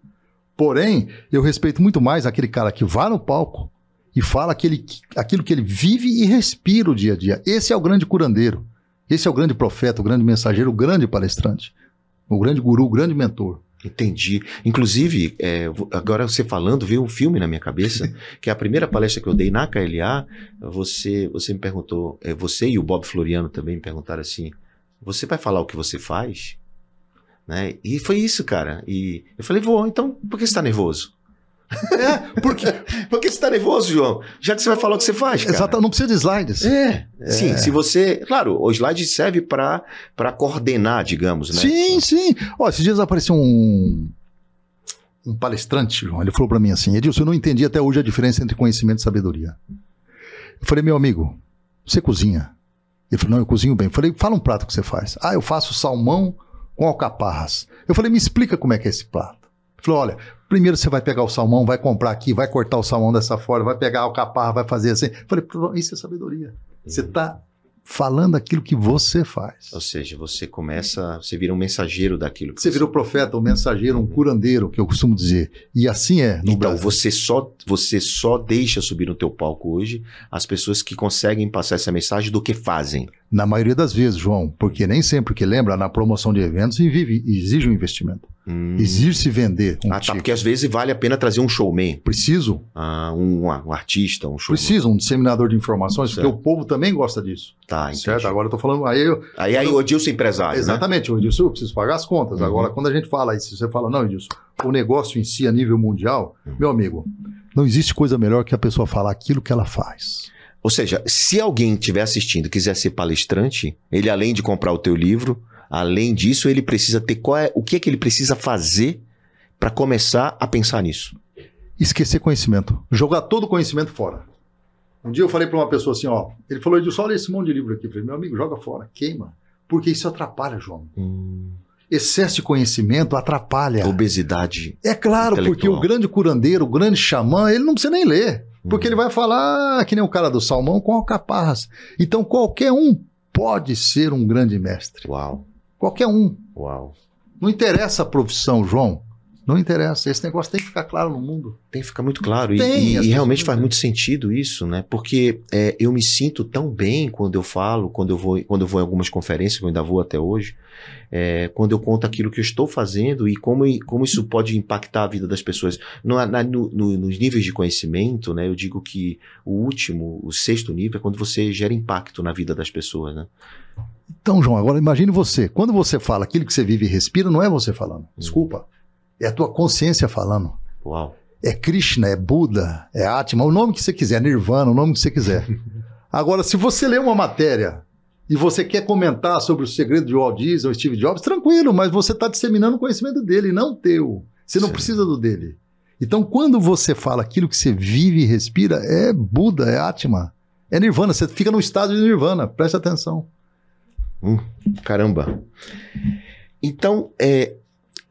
Porém, eu respeito muito mais aquele cara que vai no palco e fala aquele, aquilo que ele vive e respira o dia a dia. Esse é o grande curandeiro. Esse é o grande profeta, o grande mensageiro, o grande palestrante, o grande guru, o grande mentor. Entendi. Inclusive, é, agora você falando, veio um filme na minha cabeça, que é a primeira palestra que eu dei na KLA, você, você me perguntou, é, você e o Bob Floriano também me perguntaram assim, você vai falar o que você faz? Né? E foi isso, cara. E eu falei, vou, então por que você está nervoso? É, porque, porque você está nervoso, João? Já que você vai falar o que você faz, cara. Exato, não precisa de slides. É, é. sim, se você... Claro, o slide serve para coordenar, digamos, né? Sim, sim. Ó, esses dias apareceu um, um palestrante, João, ele falou para mim assim, Edilson, eu não entendi até hoje a diferença entre conhecimento e sabedoria. Eu falei, meu amigo, você cozinha? Ele falou, não, eu cozinho bem. Eu falei, fala um prato que você faz. Ah, eu faço salmão com alcaparras. Eu falei, me explica como é que é esse prato. Falou: olha, primeiro você vai pegar o salmão, vai comprar aqui, vai cortar o salmão dessa forma, vai pegar a alcaparra, vai fazer assim. Falei: isso é sabedoria. Você está uhum. falando aquilo que você faz. Ou seja, você começa, você vira um mensageiro daquilo. Que você, você vira um profeta, um mensageiro, um uhum. curandeiro, que eu costumo dizer. E assim é no Então, Brasil. você só você só deixa subir no teu palco hoje as pessoas que conseguem passar essa mensagem do que fazem. Na maioria das vezes, João, porque nem sempre que lembra, na promoção de eventos vive, exige um investimento. Hum. Exige se vender um Ah, tá, porque às vezes vale a pena trazer um showman. Preciso. Ah, um, um artista, um showman. Preciso, um disseminador de informações, certo. porque o povo também gosta disso. Tá, entendi. Certo? Agora eu tô falando... Aí, eu, aí, aí né? o Edilson empresário, Exatamente, né? o Edilson, eu preciso pagar as contas. Uhum. Agora, quando a gente fala isso, você fala, não, Edilson, o negócio em si a nível mundial, uhum. meu amigo, não existe coisa melhor que a pessoa falar aquilo que ela faz. Ou seja, se alguém estiver assistindo e quiser ser palestrante, ele além de comprar o teu livro, além disso, ele precisa ter qual é, o que é que ele precisa fazer para começar a pensar nisso? Esquecer conhecimento, jogar todo o conhecimento fora. Um dia eu falei para uma pessoa assim, ó, ele falou, Edilson, olha esse monte de livro aqui. Eu falei, meu amigo, joga fora, queima, porque isso atrapalha, João. Hum. Excesso de conhecimento atrapalha. Obesidade. É claro, porque o grande curandeiro, o grande xamã, ele não precisa nem ler. Porque ele vai falar ah, que nem o cara do salmão com alcaparras. Então qualquer um pode ser um grande mestre. Uau. Qualquer um. Uau. Não interessa a profissão, João. Não interessa. Esse negócio tem que ficar claro no mundo. Tem que ficar muito claro. Tem, e, e realmente faz muito sentido isso, né? Porque é, eu me sinto tão bem quando eu falo, quando eu vou, quando eu vou em algumas conferências, eu ainda vou até hoje, é, quando eu conto aquilo que eu estou fazendo e como, como isso pode impactar a vida das pessoas. No, na, no, no, nos níveis de conhecimento, né? Eu digo que o último, o sexto nível, é quando você gera impacto na vida das pessoas, né? Então, João, agora imagine você. Quando você fala aquilo que você vive e respira, não é você falando. Hum. Desculpa. Hum. É a tua consciência falando. Uau. É Krishna, é Buda, é Atma, o nome que você quiser, Nirvana, o nome que você quiser. Agora, se você lê uma matéria e você quer comentar sobre o segredo de Walt Disney ou Steve Jobs, tranquilo, mas você está disseminando o conhecimento dele, não teu. Você não Sim. precisa do dele. Então, quando você fala aquilo que você vive e respira, é Buda, é Atma, é Nirvana. Você fica no estado de Nirvana, preste atenção. Hum, caramba. Então, é,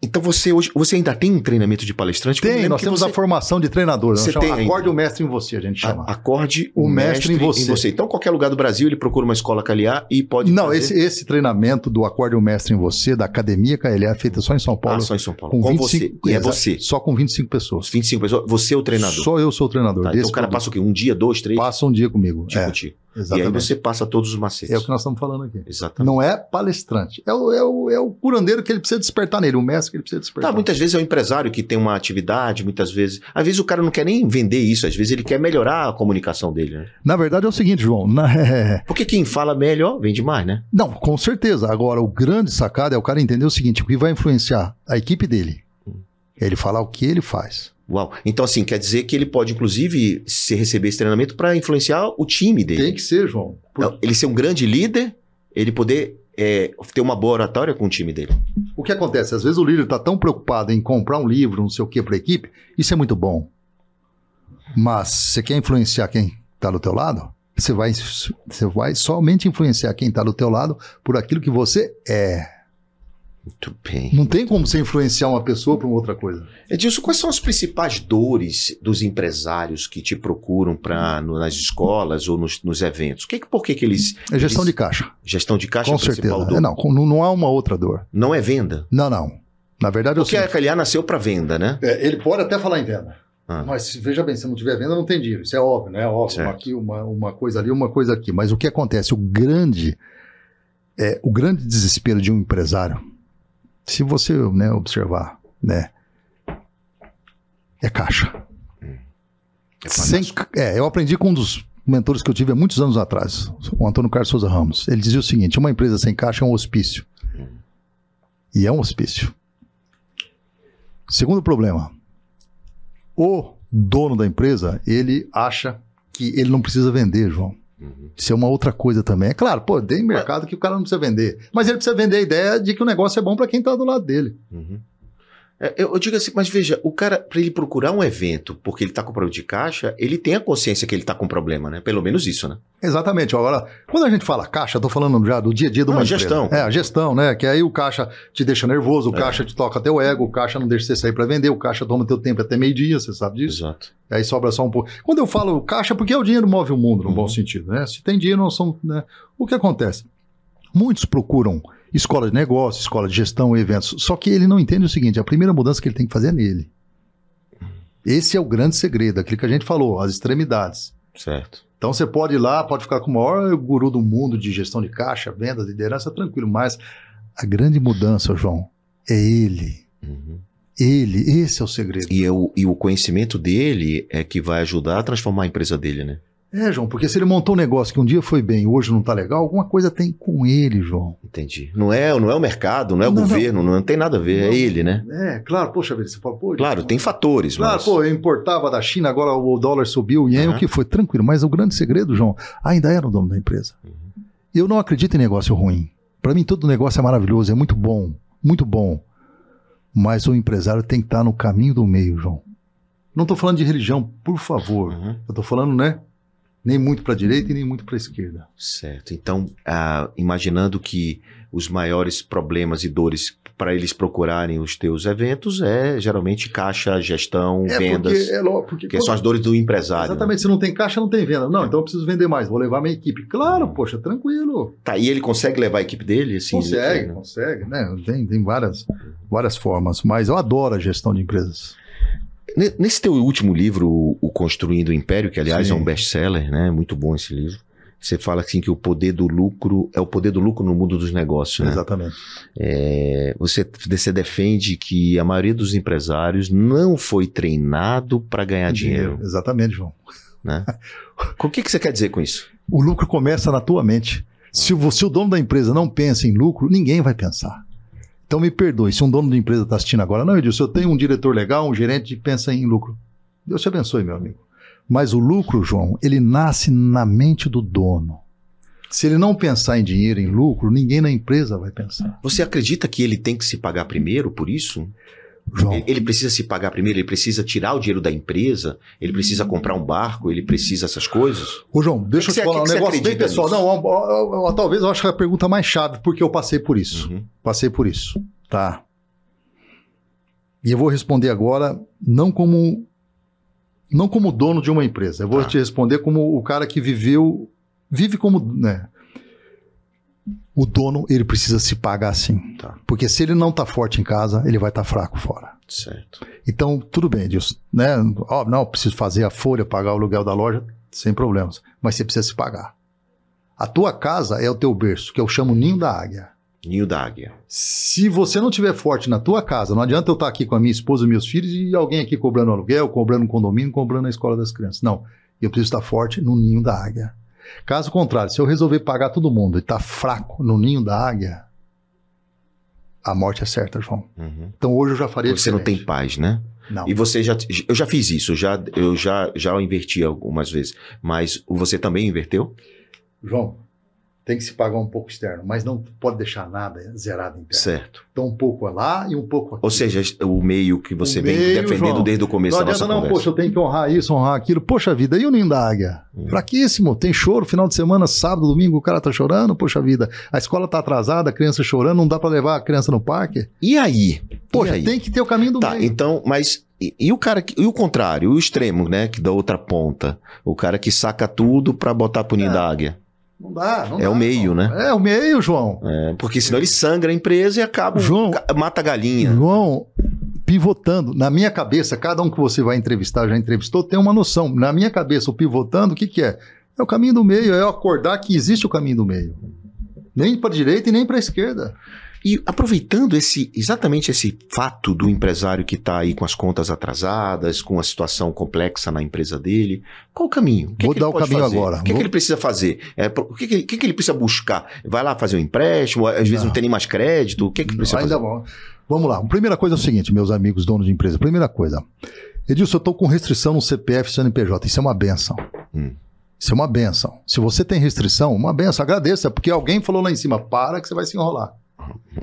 então você hoje, você ainda tem um treinamento de palestrante? Tem, nós temos você, a formação de treinador. Né? Você tem acorde ainda. o mestre em você, a gente chama. A, acorde o, o mestre, mestre em, você. em, você. Então qualquer lugar do Brasil ele procura uma escola KLA e pode Não, fazer... esse, esse treinamento do acorde o mestre em você, da academia KLA, é feita só em São Paulo. Ah, só em São Paulo. Com, com 25, você. E é você. Só com 25 pessoas. 25 pessoas. Você é o treinador. Só eu sou o treinador. Tá, então o cara produto. passa o quê? Um dia, dois, três? Passa um dia comigo. Tipo, é. Exatamente. E aí você passa todos os macetes. É o que nós estamos falando aqui. Exatamente. Não é palestrante. É o, é o, é o curandeiro que ele precisa despertar nele, o mestre que ele precisa despertar. Tá, muitas vezes é o empresário que tem uma atividade, muitas vezes. Às vezes o cara não quer nem vender isso, às vezes ele quer melhorar a comunicação dele. Né? Na verdade é o seguinte, João. Na... Né? Porque quem fala melhor vende mais, né? Não, com certeza. Agora, o grande sacado é o cara entender o seguinte: o que vai influenciar a equipe dele? Hum. É ele falar o que ele faz. Uau. Então, assim, quer dizer que ele pode, inclusive, se receber esse treinamento para influenciar o time dele. Tem que ser, João. Por... Ele ser um grande líder, ele poder é, ter uma boa oratória com o time dele. O que acontece? Às vezes o líder está tão preocupado em comprar um livro, não sei o que, para a equipe, isso é muito bom. Mas você quer influenciar quem está do teu lado? Você vai, você vai somente influenciar quem está do teu lado por aquilo que você é. Muito bem. Não tem como você influenciar uma pessoa para outra coisa. Edilson, quais são as principais dores dos empresários que te procuram para nas escolas ou nos, nos eventos? Que, por que, que eles. É gestão eles, de caixa. Gestão de caixa com é a certeza. Dor. É, não, não há uma outra dor. Não é venda? Não, não. Na verdade, Porque é eu Porque a FLA nasceu para venda, né? É, ele pode até falar em venda. Ah. Mas veja bem, se não tiver venda, não tem dinheiro. Isso é óbvio, né? Óbvio, certo. uma aqui, uma, uma coisa ali, uma coisa aqui. Mas o que acontece? O grande, é, o grande desespero de um empresário se você né, observar, né, é caixa. Hum. É Sem, é, eu aprendi com um dos mentores que eu tive há muitos anos atrás, o Antônio Carlos Souza Ramos. Ele dizia o seguinte: uma empresa sem caixa é um hospício. Hum. E é um hospício. Segundo problema: o dono da empresa ele acha que ele não precisa vender, João. Uhum. é uma outra coisa também. É claro, pô, tem mercado é. que o cara não precisa vender. Mas ele precisa vender a ideia de que o negócio é bom para quem está do lado dele. Uhum. É, eu, eu digo assim, mas veja, o cara, para ele procurar um evento porque ele está com problema de caixa, ele tem a consciência que ele está com problema, né? Pelo menos isso, né? Exatamente. Agora, quando a gente fala caixa, estou falando já do dia a dia do uma gestão. Empresa. É, a gestão, né? Que aí o caixa te deixa nervoso, o é. caixa te toca até o ego, o caixa não deixa você sair para vender, o caixa toma teu tempo até meio-dia, você sabe disso? Exato. Aí sobra só um pouco. Quando eu falo caixa, é porque é o dinheiro move o mundo, no uhum. bom sentido, né? Se tem dinheiro, não são. Né? O que acontece? Muitos procuram escola de negócio, escola de gestão, eventos. Só que ele não entende o seguinte: a primeira mudança que ele tem que fazer é nele. Esse é o grande segredo, aquilo que a gente falou, as extremidades. Certo. Então você pode ir lá, pode ficar com o maior guru do mundo de gestão de caixa, vendas, liderança, tranquilo, mas a grande mudança, João, é ele. Uhum. Ele, esse é o segredo. E, eu, é e o conhecimento dele é que vai ajudar a transformar a empresa dele, né? É, João, porque se ele montou um negócio que um dia foi bem e hoje não tá legal, alguma coisa tem com ele, João. Entendi. Não é, não é o mercado, não é o governo, não. não. tem nada a ver, é não. é ele, né? É, claro, poxa vida, você fala, pô. Claro, tem fatores, Claro, mas... pô, eu importava da China, agora o dólar subiu, o ien, uhum. o que foi, tranquilo, mas o grande segredo, João, ainda era o dono da empresa. Uhum. Eu não acredito em negócio ruim. Para mim, todo negócio é maravilhoso, é muito bom, muito bom. Mas o empresário tem que estar tá no caminho do meio, João. Não estou falando de religião, por favor. Uhum. Eu estou falando, né? nem muito para a direita e nem muito para a esquerda. Certo. Então, ah, imaginando que os maiores problemas e dores para eles procurarem os teus eventos é geralmente caixa, gestão, é vendas. Porque, é logo, porque, que quando... são as dores do empresário. Né? Exatamente. Né? Se não tem caixa, não tem venda. Não, é. então eu preciso vender mais. Vou levar minha equipe. Claro, hum. poxa, tranquilo. Tá. E ele consegue levar a equipe dele? Assim, consegue, é, né? consegue. Né? Tem, tem várias, várias formas. Mas eu adoro a gestão de empresas. Nesse teu último livro, O Construindo o Império, que aliás Sim. é um best-seller, né? Muito bom esse livro. Você fala assim que o poder do lucro é o poder do lucro no mundo dos negócios, né? Exatamente. É, você, você defende que a maioria dos empresários não foi treinado para ganhar dinheiro. dinheiro. Exatamente, João. Né? o que, que você quer dizer com isso? O lucro começa na tua mente. Se ah. se o dono da empresa não pensa em lucro, ninguém vai pensar. Então me perdoe, se um dono de empresa está assistindo agora, não, Edilson, eu tenho um diretor legal, um gerente que pensa em lucro. Deus te abençoe, meu amigo. Mas o lucro, João, ele nasce na mente do dono. Se ele não pensar em dinheiro, em lucro, ninguém na empresa vai pensar. Você acredita que ele tem que se pagar primeiro por isso? João. Ele, ele precisa se pagar primeiro, ele precisa tirar o dinheiro da empresa, ele precisa comprar um barco, ele precisa essas coisas. Ô, João, é deixa que eu te falar é que um negócio bem pessoal. Não, eu, eu, eu, talvez eu acho que é a pergunta mais chave, porque eu passei por isso. Uhum. Passei por isso. Tá. E eu vou responder agora, não como não como dono de uma empresa. Eu vou tá. te responder como o cara que viveu, vive como, né? o dono ele precisa se pagar assim, Tá. Porque se ele não está forte em casa, ele vai estar tá fraco fora. Certo. Então, tudo bem, Deus, né? Ó, não, preciso fazer a folha, pagar o aluguel da loja, sem problemas. Mas você precisa se pagar. A tua casa é o teu berço, que eu chamo ninho da águia. Ninho da águia. Se você não tiver forte na tua casa, não adianta eu estar tá aqui com a minha esposa e meus filhos e alguém aqui cobrando aluguel, cobrando condomínio, cobrando a escola das crianças. Não. Eu preciso estar tá forte no ninho da águia. Caso contrário, se eu resolver pagar todo mundo e tá fraco no ninho da águia, a morte é certa, João. Uhum. Então hoje eu já faria Você diferente. não tem paz, né? Não. E você já. Eu já fiz isso, já, eu já, já inverti algumas vezes. Mas você também inverteu? João, tem que se pagar um pouco externo, mas não pode deixar nada zerado interno. Certo. Então um pouco é lá e um pouco aqui. Ou seja, o meio que você o vem meio, defendendo João, desde o começo da nossa não, conversa. Não, poxa, eu tenho que honrar isso, honrar aquilo. Poxa vida, e o Nindáguia? da Hum. Fraquíssimo, tem choro, final de semana, sábado, domingo, o cara tá chorando, poxa vida. A escola tá atrasada, a criança chorando, não dá para levar a criança no parque. E aí? Poxa, e aí? tem que ter o caminho do tá, meio. Então, mas e, e, o cara que, e o contrário, o extremo, né, que da outra ponta, o cara que saca tudo para botar pro ninho é. águia. Não dá, não É dá, o meio, né? É o meio, João. É, porque senão ele sangra a empresa e acaba. João, mata a galinha. João, pivotando, na minha cabeça, cada um que você vai entrevistar, já entrevistou, tem uma noção. Na minha cabeça, o pivotando, o que, que é? É o caminho do meio, é eu acordar que existe o caminho do meio. Nem para a direita e nem para a esquerda. E aproveitando esse exatamente esse fato do empresário que está aí com as contas atrasadas, com a situação complexa na empresa dele, qual o caminho? O que Vou que dar o caminho fazer? agora. O que, Vou... que, ele precisa fazer? É, o que, que, que, ele precisa buscar? Vai lá fazer um empréstimo? Às vezes não, não ah. tem nem mais crédito? O que, que precisa não, fazer? bom. Vamos lá. A primeira coisa é o seguinte, meus amigos donos de empresa. Primeira coisa. Edilson, eu estou com restrição no CPF e CNPJ. Isso é uma benção. Hum. Isso é uma benção. Se você tem restrição, uma benção. Agradeça, porque alguém falou lá em cima, para que você vai se enrolar.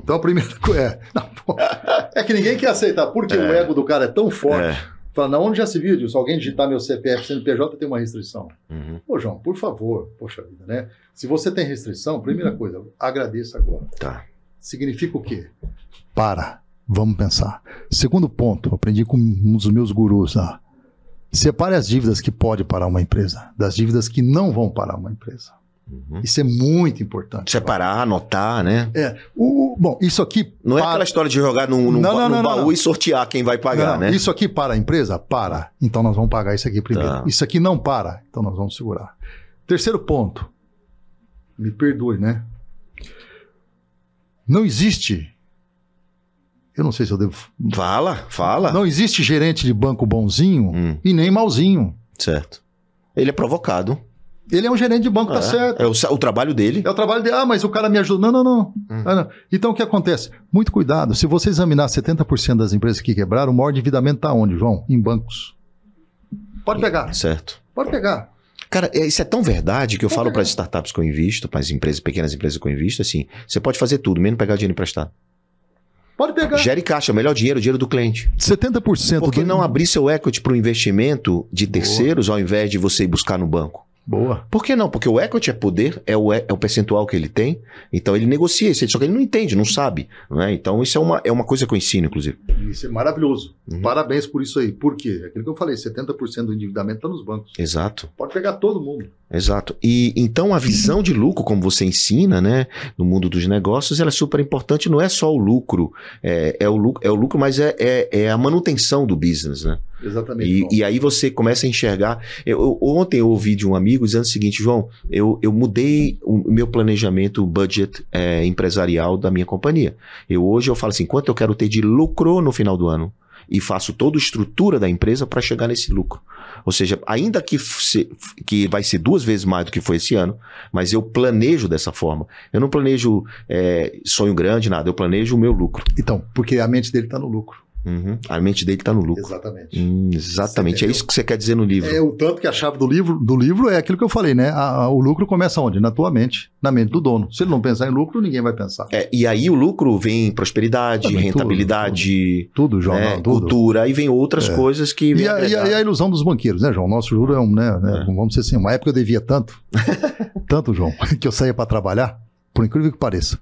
Então a primeira coisa é. Não, tá é que ninguém quer aceitar, porque é. o ego do cara é tão forte. É. Fala, na onde já se viu Se Alguém digitar meu CPF, CNPJ tem uma restrição. Uhum. Pô, João, por favor, poxa vida, né? Se você tem restrição, primeira uhum. coisa, agradeça agora. Tá. Significa o quê? Para, vamos pensar. Segundo ponto, aprendi com um dos meus gurus lá. Ah, separe as dívidas que pode parar uma empresa das dívidas que não vão parar uma empresa. Uhum. Isso é muito importante. Separar, anotar, né? É. O, bom, isso aqui. Não é para... é aquela história de jogar num, num, não, não, num não, baú e sortear quem vai pagar, né? Isso aqui para a empresa? Para. Então nós vamos pagar isso aqui primeiro. Tá. Isso aqui não para. Então nós vamos segurar. Terceiro ponto. Me perdoe, né? Não existe. Eu não sei se eu devo. Fala, fala. Não existe gerente de banco bonzinho hum. e nem malzinho. Certo. Ele é provocado. Ele é um gerente de banco, ah, tá é. certo. É o, o, trabalho dele. É o trabalho dele. Ah, mas o cara me ajuda. Não, não, não. Hum. Ah, não. Então o que acontece? Muito cuidado. Se você examinar 70% das empresas que quebraram, o maior endividamento está onde, João? Em bancos. Pode pegar. É, certo. Pode pegar. Cara, é, isso é tão verdade que eu pode falo para as startups que eu invisto, para as empresas, pequenas empresas que eu invisto, assim, você pode fazer tudo, menos pegar dinheiro emprestado. Pode pegar. Gere caixa, é melhor dinheiro, dinheiro do cliente. 70%. Por que do... não abrir seu equity para o investimento de terceiros Boa. ao invés de você ir buscar no banco? Boa. Por que não? Porque o equity é poder, é o, é o percentual que ele tem, então ele negocia isso, só que ele não entende, não sabe. Né? Então isso é uma, é uma coisa que eu ensino, inclusive. Isso é maravilhoso. Uhum. Parabéns por isso aí. Por quê? Aquilo que eu falei, 70% do endividamento está nos bancos. Exato. Pode pegar todo mundo. Exato. E então a visão de lucro, como você ensina, né, no mundo dos negócios, ela é super importante. Não é só o lucro, é, é o, lucro, é o lucro, mas é, é, é a manutenção do business, né? Exatamente. E, e, aí você começa a enxergar. Eu, ontem eu ouvi de um amigo dizendo o seguinte, João, eu, eu mudei o meu planejamento budget é, empresarial da minha companhia. Eu hoje eu falo assim, quanto eu quero ter de lucro no final do ano? E faço toda a estrutura da empresa para chegar nesse lucro. Ou seja, ainda que, se, que vai ser duas vezes mais do que foi esse ano, mas eu planejo dessa forma. Eu não planejo é, sonho grande, nada, eu planejo o meu lucro. Então, porque a mente dele está no lucro. Uhum. A mente dele está no lucro. Exatamente. Hum, exatamente. É isso que você quer dizer no livro. É o tanto que a chave do livro, do livro é aquilo que eu falei, né? A, a, o lucro começa onde? Na tua mente, na mente do dono. Se ele não pensar em lucro, ninguém vai pensar. É, e aí o lucro vem prosperidade, Também, rentabilidade, tudo, tudo, tudo né? jornal, né? tudo. cultura, e vem outras é. coisas que. E a, e, e a, ilusão dos banqueiros, né, João? O nosso juro é um, né? né é. vamos dizer assim, uma época eu devia tanto, tanto, João, que eu saía para trabalhar, por incrível que pareça.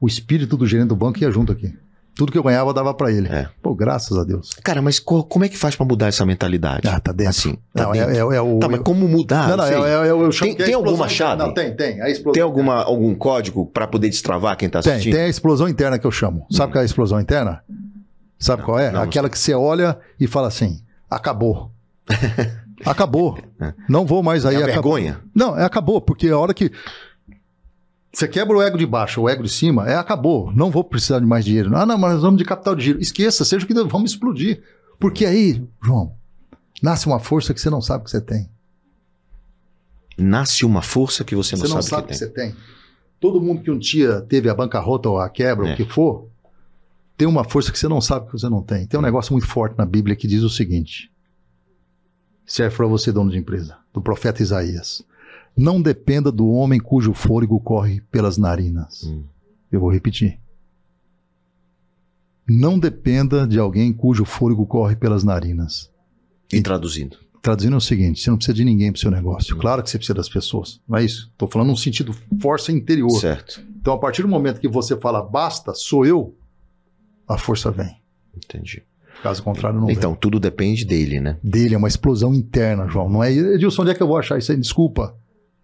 O espírito do gerente do banco ia junto aqui. Tudo que eu ganhava eu dava para ele. É. Pô, graças a Deus. Cara, mas co como é que faz para mudar essa mentalidade? Ah, tá dentro. Assim, tá não, é, dentro. É, é, é, o, tá, mas como mudar? Não, não, não é, é, é eu tem, tem alguma chave? Não, tem, tem. A explosão tem alguma, algum código para poder destravar quem tá assistindo? Tem, tem a explosão interna que eu chamo. Sabe hum. qual é a explosão interna? Sabe não, qual é? Não, Aquela que você olha e fala assim, acabou. acabou. Não vou mais aí. É vergonha? Não, é acabou, porque a hora que você quebra o ego de baixo, o ego de cima, é acabou, não vou precisar de mais dinheiro. Ah, não, mas nós vamos de capital de giro. Esqueça, seja o que vamos explodir. Porque aí, João, nasce uma força que você não sabe que você tem. Nasce uma força que você não, você sabe, não sabe que, que, você tem. Todo mundo que um dia teve a bancarrota ou a quebra, é. ou o é. que for, tem uma força que você não sabe que você não tem. Tem um é. negócio muito forte na Bíblia que diz o seguinte: serve é para você, dono de empresa, do profeta Isaías. Não dependa do homem cujo fôlego corre pelas narinas. Hum. Eu vou repetir. Não dependa de alguém cujo fôlego corre pelas narinas. E, e traduzindo? Traduzindo é o seguinte: você não precisa de ninguém para o seu negócio. Hum. Claro que você precisa das pessoas, não é isso? Estou falando num sentido força interior. Certo. Então, a partir do momento que você fala basta, sou eu, a força vem. Entendi. Caso contrário, não Então, vem. tudo depende dele, né? Dele, é uma explosão interna, João. Não é, Edilson, onde é que eu vou achar isso aí? Desculpa.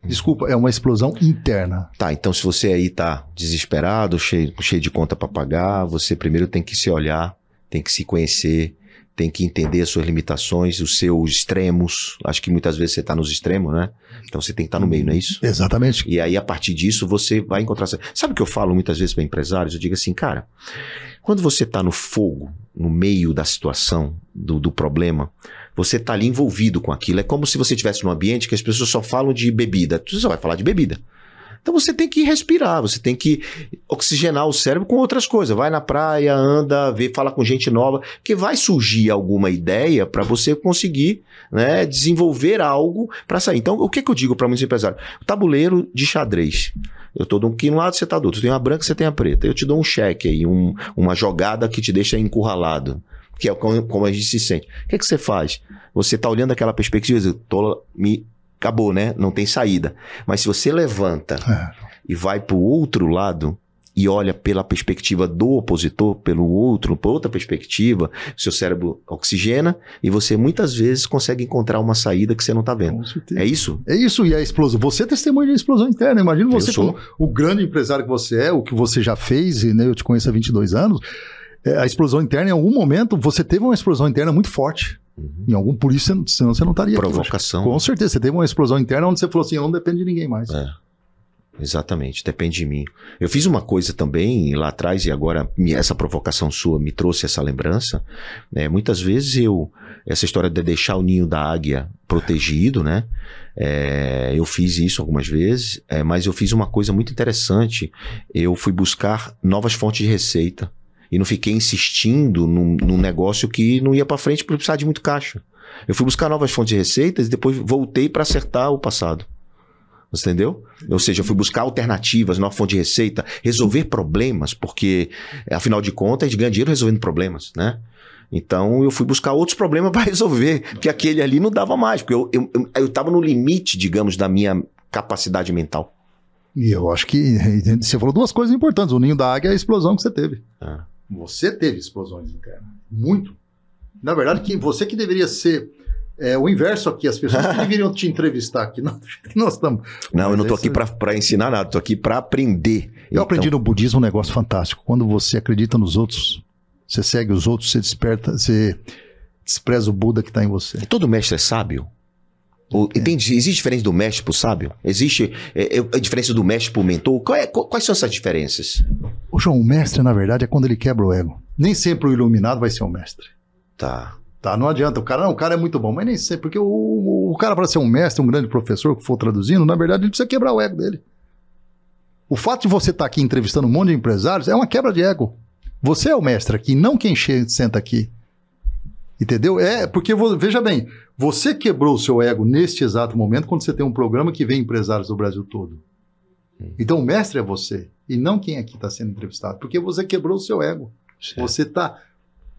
Desculpa, é uma explosão interna. Tá, então se você aí tá desesperado, cheio, cheio de conta para pagar, você primeiro tem que se olhar, tem que se conhecer, tem que entender as suas limitações, os seus extremos. Acho que muitas vezes você está nos extremos, né? Então você tem que estar tá no meio, não é isso? Exatamente. E aí, a partir disso, você vai encontrar. Sabe o que eu falo muitas vezes para empresários? Eu digo assim, cara, quando você está no fogo, no meio da situação, do, do problema, você está ali envolvido com aquilo. É como se você estivesse num ambiente que as pessoas só falam de bebida. Você só vai falar de bebida. Então você tem que respirar, você tem que oxigenar o cérebro com outras coisas. Vai na praia, anda, vê, fala com gente nova, que vai surgir alguma ideia para você conseguir né, desenvolver algo para sair. Então, o que, que eu digo para muitos empresários? Tabuleiro de xadrez. Eu tô de um, um lado, você tá do outro. Tem a branca, você tem a preta. Eu te dou um cheque aí, um, uma jogada que te deixa encurralado que é como a gente se sente. O que, é que você faz? Você está olhando aquela perspectiva e diz, tô, me, acabou, né? Não tem saída. Mas se você levanta é. e vai para o outro lado, e olha pela perspectiva do opositor, pelo outro, por outra perspectiva, seu cérebro oxigena e você muitas vezes consegue encontrar uma saída que você não está vendo. É isso? É isso, e a explosão. Você é testemunha de explosão interna. Imagina você, como o grande empresário que você é, o que você já fez, e né, eu te conheço há 22 anos é, a explosão interna, em algum momento, você teve uma explosão interna muito forte. Uhum. Em algum, por isso, senão você não estaria Provocação. Aqui, Com certeza, você teve uma explosão interna onde você falou assim, eu não depende de ninguém mais. É. Exatamente, depende de mim. Eu fiz uma coisa também lá atrás, e agora essa provocação sua me trouxe essa lembrança. Né? Muitas vezes eu, essa história de deixar o ninho da águia protegido, né? É, eu fiz isso algumas vezes, é, mas eu fiz uma coisa muito interessante. Eu fui buscar novas fontes de receita e não fiquei insistindo num, num negócio que não ia para frente por precisar de muito caixa. Eu fui buscar novas fontes de receitas e depois voltei para acertar o passado. Você entendeu? Ou seja, eu fui buscar alternativas, nova fonte de receita, resolver problemas, porque eh, afinal de contas a gente ganha dinheiro resolvendo problemas, né? Então eu fui buscar outros problemas para resolver, porque aquele ali não dava mais, porque eu estava eu, eu, no limite, digamos, da minha capacidade mental. E eu acho que eh, você falou duas coisas importantes: o ninho da águia e a explosão que você teve. É. Você teve explosões internas. Muito. Na verdade, que você que deveria ser é, o inverso aqui, as pessoas que deveriam te entrevistar aqui, não, nós estamos. Não, eu não estou aqui essa... para ensinar nada, estou aqui para aprender. Eu então... aprendi no budismo um negócio fantástico. Quando você acredita nos outros, você segue os outros, você desperta, você despreza o Buda que está em você. todo mestre é sábio? O, é. tem, existe diferença do mestre pro sábio? Existe é, é, a é diferença do mestre pro mentor? Qual é, qual, quais são essas diferenças? O João, o mestre, na verdade, é quando ele quebra o ego. Nem sempre o iluminado vai ser o mestre. Tá. Tá, não adianta. O cara, não, o cara é muito bom, mas nem sempre. Porque o, o, o cara, para ser um mestre, um grande professor, que for traduzindo, na verdade, ele precisa quebrar o ego dele. O fato de você estar tá aqui entrevistando um monte de empresários é uma quebra de ego. Você é o mestre aqui, não quem senta aqui. Entendeu? É, porque, veja bem, você quebrou o seu ego neste exato momento quando você tem um programa que vem empresários do Brasil todo. Então o mestre é você e não quem aqui está sendo entrevistado, porque você quebrou o seu ego. Certo. Você está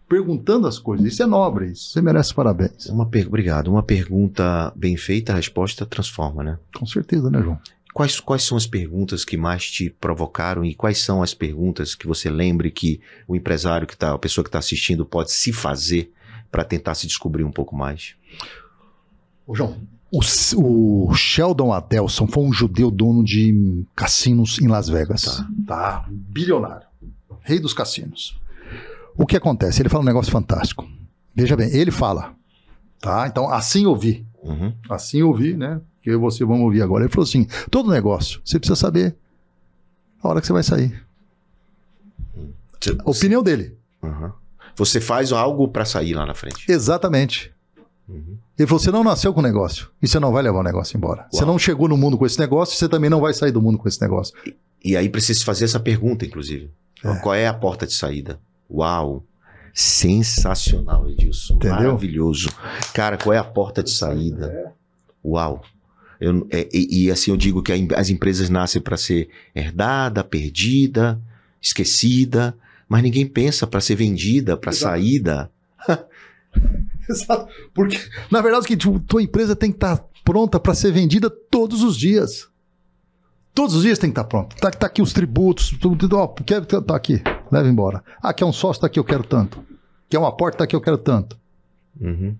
perguntando as coisas. Isso é nobre, isso. você merece parabéns. Uma per... Obrigado. Uma pergunta bem feita, a resposta transforma, né? Com certeza, né, João? Quais, quais são as perguntas que mais te provocaram e quais são as perguntas que você lembre que o empresário que está, a pessoa que está assistindo pode se fazer para tentar se descobrir um pouco mais. Ô, João, o, o, Sheldon Adelson foi um judeu dono de cassinos em Las Vegas. Tá. tá. Bilionário. Rei dos cassinos. O que acontece? Ele fala um negócio fantástico. Veja bem, ele fala. Tá? Então, assim eu vi. Uhum. Assim eu vi, né? Que eu e você vamos ouvir agora. Ele falou assim: todo negócio, você precisa saber a hora que você vai sair. Uhum. Você, opinião dele. Uhum. Você faz algo para sair lá na frente. Exatamente. Uhum. você não nasceu com negócio e você não vai levar o negócio embora. Uau. Você não chegou no mundo com esse negócio e você também não vai sair do mundo com esse negócio. E, e aí precisa fazer essa pergunta, inclusive. É. Então, qual é a porta de saída? Uau! Sensacional, Edilson. Entendeu? Maravilhoso. Cara, qual é a porta de saída? É. Uau! Eu, é, e, e, assim eu digo que as empresas nascem para ser herdada, perdida, esquecida mas ninguém pensa para ser vendida, para saída. Exato. Porque, na verdade, que tua empresa tem que estar tá pronta para ser vendida todos os dias. Todos os dias tem que estar tá pronto. Tá, tá aqui os tributos, tudo, ó, quer, tá, tá aqui, leva embora. Ah, quer é um sócio, tá aqui, eu quero tanto. Quer é uma porta, tá aqui, eu quero tanto. Uhum.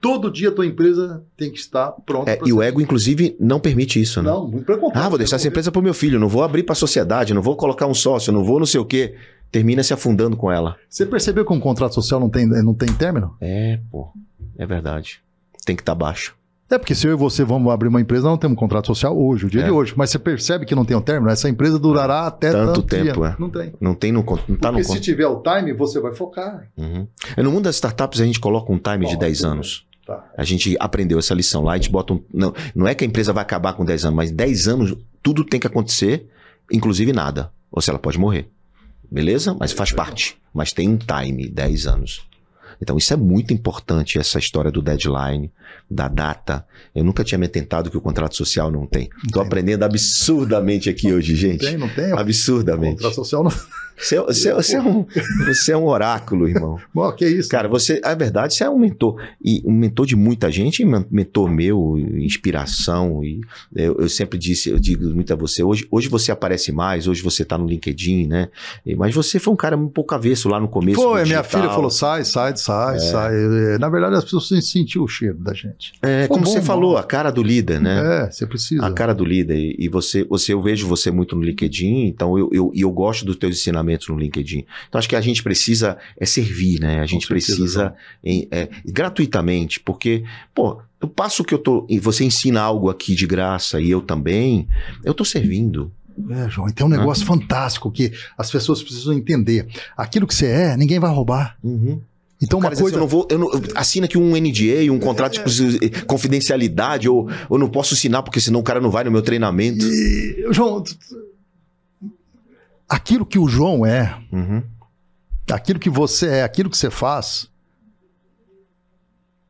Todo dia tua empresa tem que estar pronta. É, e o ego, inclusive, não permite isso, né? Não, muito preocupado. Ah, vou deixar essa empresa para o meu filho, não vou abrir para a sociedade, não vou colocar um sócio, não vou não sei o quê termina se afundando com ela. Você percebeu que um contrato social não tem, não tem término? É, pô. É verdade. Tem que estar tá baixo. É porque se eu e você vamos abrir uma empresa, não temos um contrato social hoje, o dia é. de hoje. Mas você percebe que não tem um término? Essa empresa durará até tanto, tanto tempo. É. Não tem. Não tem no contrato. Tá porque no... se tiver o time, você vai focar. Uhum. É, no mundo das startups, a gente coloca um time Bom, de 10 né? anos. Tá. A gente aprendeu essa lição lá, a gente bota um... Não, não é que a empresa vai acabar com 10 anos, mas 10 anos tudo tem que acontecer, inclusive nada. Ou se ela pode morrer. Beleza? Mas faz parte. Então. Mas tem um time, 10 anos. Então, isso é muito importante, essa história do deadline, da data. Eu nunca tinha me atentado que o contrato social não tem. Estou aprendendo absurdamente aqui hoje, gente. Não tem, não tem? Absurdamente. O contrato social não. Você, é, você, é, você, é um, você é um oráculo, irmão. Bom, que isso. Cara, você, a é verdade, você é um mentor. E um mentor de muita gente, mentor meu, inspiração. E eu, eu sempre disse, eu digo muito a você, hoje, hoje você aparece mais, hoje você está no LinkedIn, né? Mas você foi um cara um pouco avesso lá no começo. foi minha filha falou: sai, sai, sai, é. sai. É, na verdade, as pessoas têm sentir o cheiro da gente. É, Pô, como bom, você falou, a cara do líder, né? É, você precisa. A cara do líder. E você, você eu vejo você muito no LinkedIn, então eu, eu, eu gosto dos teus ensinamentos no LinkedIn. Então acho que a gente precisa é servir, né? A gente certeza, precisa em, é, gratuitamente, porque, pô, eu passo que eu tô. E você ensina algo aqui de graça e eu também, eu tô servindo. É, João, e tem um negócio ah. fantástico que as pessoas precisam entender. Aquilo que você é, ninguém vai roubar. Uhum. Então, uma coisa. eu não vou, eu não, assina aqui um NDA, um contrato é. de eh, confidencialidade, ou eu não posso assinar porque senão o cara não vai no meu treinamento. E, João, aquilo que o João é, uhum. aquilo que você é, aquilo que você faz,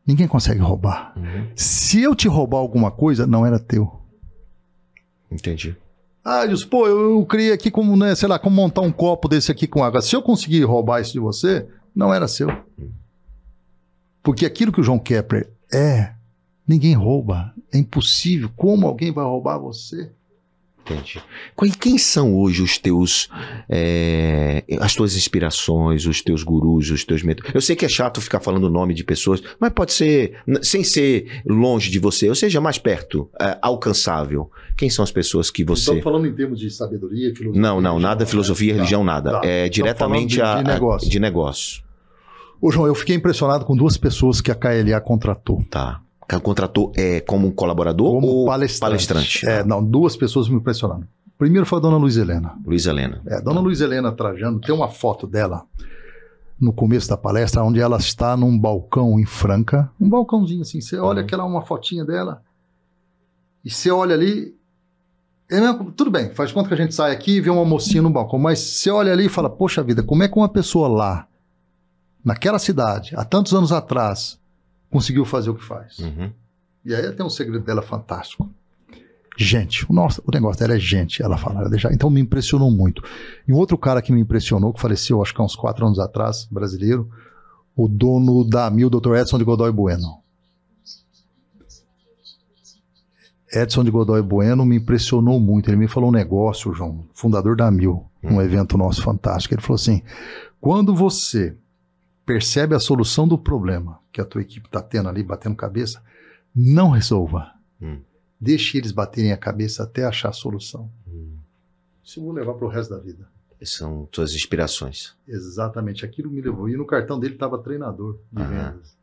ninguém consegue roubar. Uhum. Se eu te roubar alguma coisa, não era teu. Entendi. Ah, diz, pô, eu, eu criei aqui como, né, sei lá, como montar um copo desse aqui com água. Se eu conseguir roubar isso de você, não era seu. Porque aquilo que o João Kepler é, ninguém rouba. É impossível. Como alguém vai roubar você? Entendi. quem são hoje os teus, é, as tuas inspirações, os teus gurus, os teus mentores? Eu sei que é chato ficar falando o nome de pessoas, mas pode ser, sem ser longe de você, ou seja, mais perto, é, alcançável. Quem são as pessoas que você... Estamos falando em termos de sabedoria, filosofia... Não, não, nada né? filosofia, tá. religião, nada. Tá. É diretamente de, de, negócio. A, de negócio. Ô, João, eu fiquei impressionado com duas pessoas que a KLA contratou. Tá. Contratou é, como colaborador como ou palestrante? palestrante? É, não, duas pessoas me impressionaram. Primeiro foi a dona Luiz Helena. Luiz Helena. É, a dona tá. Luiz Helena Trajano, tem uma foto dela no começo da palestra, onde ela está num balcão em Franca. Um balcãozinho assim, você olha uhum. aquela uma fotinha dela e você olha ali. É mesmo, tudo bem, faz conta que a gente sai aqui e vê uma mocinha no balcão, mas você olha ali e fala: Poxa vida, como é que uma pessoa lá naquela cidade, há tantos anos atrás, conseguiu fazer o que faz. Uhum. E aí tem um segredo dela fantástico. Gente, o, nosso, o negócio dela é gente, ela fala. Ela deixa, então me impressionou muito. E um outro cara que me impressionou, que faleceu acho que há uns quatro anos atrás, brasileiro, o dono da Mil, Dr. Edson de Godoy Bueno. Edson de Godoy Bueno me impressionou muito. Ele me falou um negócio, João, fundador da Mil, um uhum. evento nosso fantástico. Ele falou assim: quando você percebe a solução do problema que a tua equipe está tendo ali, batendo cabeça, não resolva. Hum. Deixe eles baterem a cabeça até achar a solução. Hum. Isso eu vou levar para o resto da vida. São tuas inspirações. Exatamente, aquilo me levou. E no cartão dele estava treinador de ah, vendas.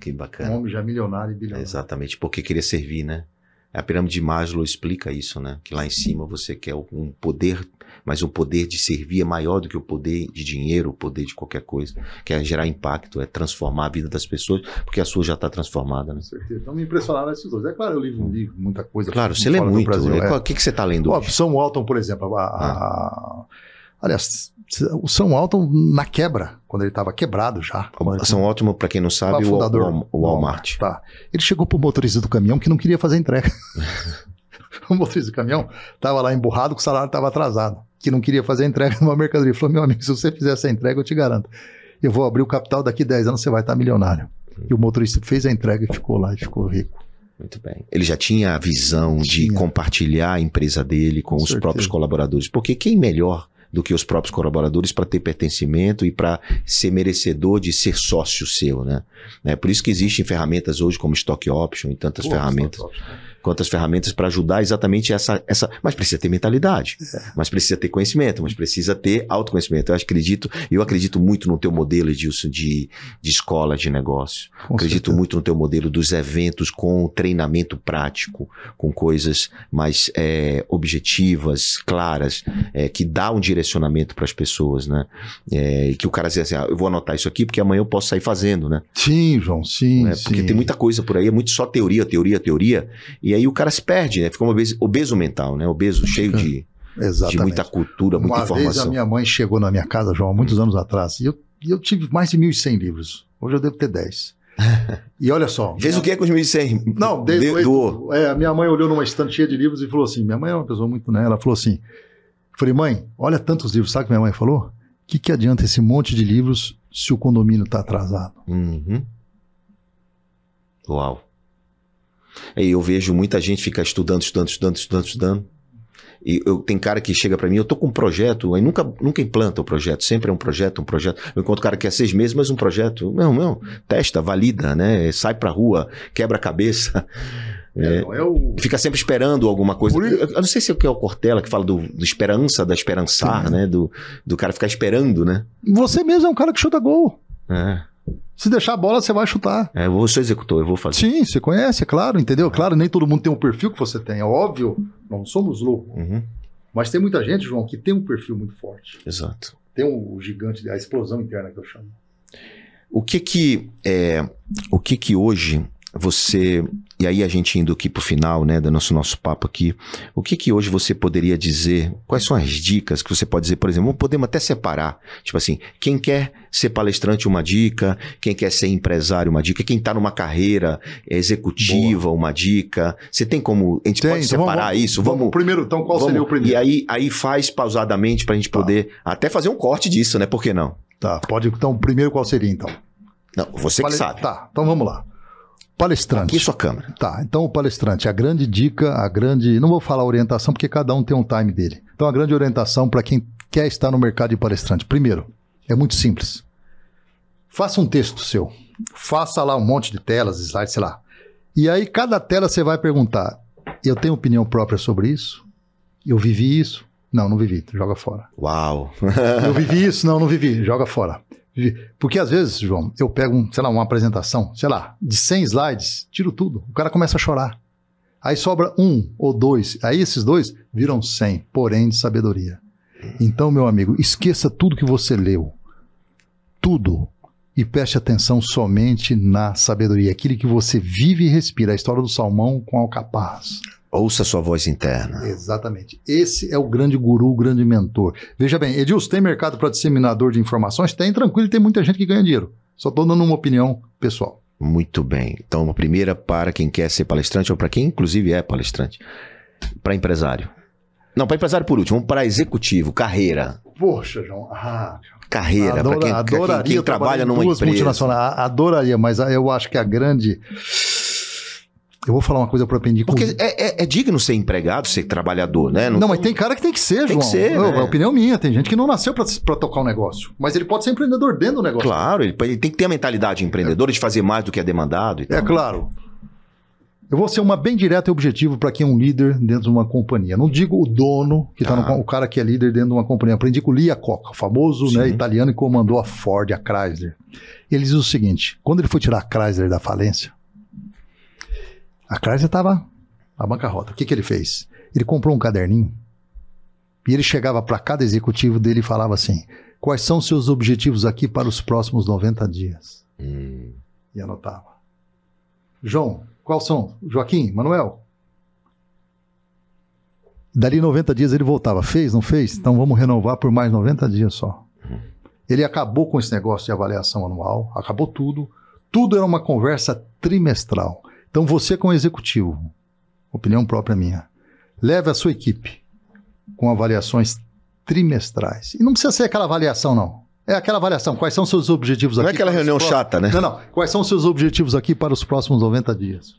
Que bacana. Um homem já milionário e bilionário. Exatamente, porque queria servir, né? A pirâmide de Maslow explica isso, né? Que lá em cima você quer um poder, mas o um poder de servir é maior do que o poder de dinheiro, o poder de qualquer coisa. Que é gerar impacto, é transformar a vida das pessoas, porque a sua já está transformada, né? Com certeza. Então me impressionaram esses dois. É claro, eu li, li muita coisa. Claro, você lê muito. É, é. O é. que, que você está lendo? opção Sam Walton, por exemplo, a, a, a ah. Aliás, o São Alton na quebra, quando ele estava quebrado já. São ótimo para quem não sabe, o, fundador, o, o Walmart. Tá. Ele chegou para o motorista do caminhão que não queria fazer entrega. o motorista do caminhão estava lá emburrado, que o salário estava atrasado, que não queria fazer entrega numa mercadoria. Ele falou: meu amigo, se você fizer essa entrega, eu te garanto. Eu vou abrir o capital daqui 10 anos, você vai estar tá milionário. E o motorista fez a entrega e ficou lá e ficou rico. Muito bem. Ele já tinha a visão tinha. de compartilhar a empresa dele com, com os certeza. próprios colaboradores. Porque quem melhor do que os próprios colaboradores para ter pertencimento e para ser merecedor de ser sócio seu, né? É por isso que existem ferramentas hoje como Stock Option e tantas Pô, ferramentas. Stock Option. Né? quantas ferramentas para ajudar exatamente essa, essa. Mas precisa ter mentalidade, é. mas precisa ter conhecimento, mas precisa ter autoconhecimento. Eu acredito, eu acredito muito no teu modelo, Edilson, de, de escola de negócio. Com acredito certeza. muito no teu modelo dos eventos com treinamento prático, com coisas mais é, objetivas, claras, é, que dá um direcionamento para as pessoas, né? É, e que o cara diz assim: ah, eu vou anotar isso aqui porque amanhã eu posso sair fazendo, né? Sim, João, sim. É? Porque tem muita coisa por aí, é muito só teoria, teoria, teoria. E e aí o cara se perde, né? Fica um obeso, obeso mental, né? Obeso, cheio de, Exatamente. de muita cultura, muita Uma informação. Uma vez a minha mãe chegou na minha casa, João, há muitos anos atrás, e eu, eu tive mais de 1.100 livros. Hoje eu devo ter 10. E olha só. Fez minha... o que com os 1.100? Não, desde, de, doou. É, a minha mãe olhou numa estante cheia de livros e falou assim: minha mãe é uma pessoa muito, né? Ela falou assim: falei, mãe, olha tantos livros, sabe o que minha mãe falou? O que, que adianta esse monte de livros se o condomínio está atrasado? Uhum. Uau. E eu vejo muita gente ficar estudando, estudando, estudando, estudando, estudando. E eu, tem cara que chega para mim, eu tô com um projeto, aí nunca, nunca implanta o projeto, sempre é um projeto, um projeto. Eu encontro cara que é seis meses, mas um projeto. Não, não, testa, valida, né? Sai pra rua, quebra a cabeça. É, é, é o... Fica sempre esperando alguma coisa. Por... Eu, eu, não sei se é o que é o Cortella que fala do, do esperança, da esperançar, Sim. né? Do, do cara ficar esperando, né? Você mesmo é um cara que chuta gol. É. Se deixar a bola, você vai chutar. É, eu vou ser executor, eu vou fazer. Sim, você conhece, é claro, entendeu? Uhum. Claro, nem todo mundo tem o um perfil que você tem, é óbvio. Não somos loucos. Uhum. Mas tem muita gente, João, que tem um perfil muito forte. Exato. Tem o um gigante, a explosão interna que eu chamo. O que que, é, o que, que hoje você e aí a gente indo aqui para o final né do nosso nosso papo aqui o que que hoje você poderia dizer quais são as dicas que você pode dizer por exemplo podemos até separar tipo assim quem quer ser palestrante uma dica quem quer ser empresário uma dica quem está numa carreira executiva Boa. uma dica você tem como a gente tem, pode então separar vamos, isso vamos, vamos, primeiro então qual vamos, seria o primeiro e aí aí faz pausadamente para a gente tá. poder até fazer um corte disso né por que não tá pode então primeiro qual seria então não, você que sabe. Tá, então vamos lá. Palestrante. Aqui é sua câmera. Tá, então o palestrante, a grande dica, a grande. Não vou falar orientação, porque cada um tem um time dele. Então a grande orientação para quem quer estar no mercado de palestrante. Primeiro, é muito simples. Faça um texto seu. Faça lá um monte de telas, slides, sei lá. E aí, cada tela você vai perguntar: eu tenho opinião própria sobre isso? Eu vivi isso? Não, não vivi. Joga fora. Uau! eu vivi isso? Não, não vivi. Joga fora. Porque às vezes, João, eu pego, um, sei lá, uma apresentação, sei lá, de 100 slides, tiro tudo, o cara começa a chorar. Aí sobra um ou dois, aí esses dois viram 100, porém de sabedoria. Então, meu amigo, esqueça tudo que você leu. Tudo. E preste atenção somente na sabedoria, aquilo que você vive e respira, a história do salmão com alcapaz. Ouça sua voz interna. Exatamente. Esse é o grande guru, o grande mentor. Veja bem, Edilson, tem mercado para disseminador de informações? Tem, tranquilo, tem muita gente que ganha dinheiro. Só estou dando uma opinião pessoal. Muito bem. Então, a primeira para quem quer ser palestrante, ou para quem inclusive é palestrante, para empresário. Não, para empresário por último, para executivo, carreira. Poxa, João. Ah, carreira, para quem, quem, trabalha numa duas empresa. multinacionais, adoraria, mas eu acho que a grande eu vou falar uma coisa para aprendi. Porque é, é, é, digno ser empregado, ser trabalhador, né? Não, não, mas tem cara que tem que ser, tem João. Que ser, né? É opinião minha. Tem gente que não nasceu para tocar o um negócio. Mas ele pode ser empreendedor dentro do negócio. Claro, ele, ele tem que ter a mentalidade empreendedora é. de fazer mais do que é demandado. É claro. Eu vou ser uma bem direta e objetivo para quem é um líder dentro de uma companhia. Não digo o dono, que tá ah. no, tá. o cara que é líder dentro de uma companhia. Aprendi com o Lia Coca, famoso né, italiano que comandou a Ford, a Chrysler. Ele diz o seguinte: quando ele foi tirar a Chrysler da falência, a Chrysler estava na bancarrota. O que, que ele fez? Ele comprou um caderninho e ele chegava para cada executivo dele e falava assim: quais são seus objetivos aqui para os próximos 90 dias? Hum. E anotava. João, quais são? Joaquim, Manuel? Dali 90 dias ele voltava. Fez, não fez? Então vamos renovar por mais 90 dias só. Hum. Ele acabou com esse negócio de avaliação anual, acabou tudo. Tudo era uma conversa trimestral. Então você como executivo, opinião própria minha, leve a sua equipe com avaliações trimestrais. E não precisa ser aquela avaliação não. É aquela avaliação, quais são seus objetivos não é aqui? Não é aquela reunião chata, né? Não, não. Quais são seus objetivos aqui para os próximos 90 dias?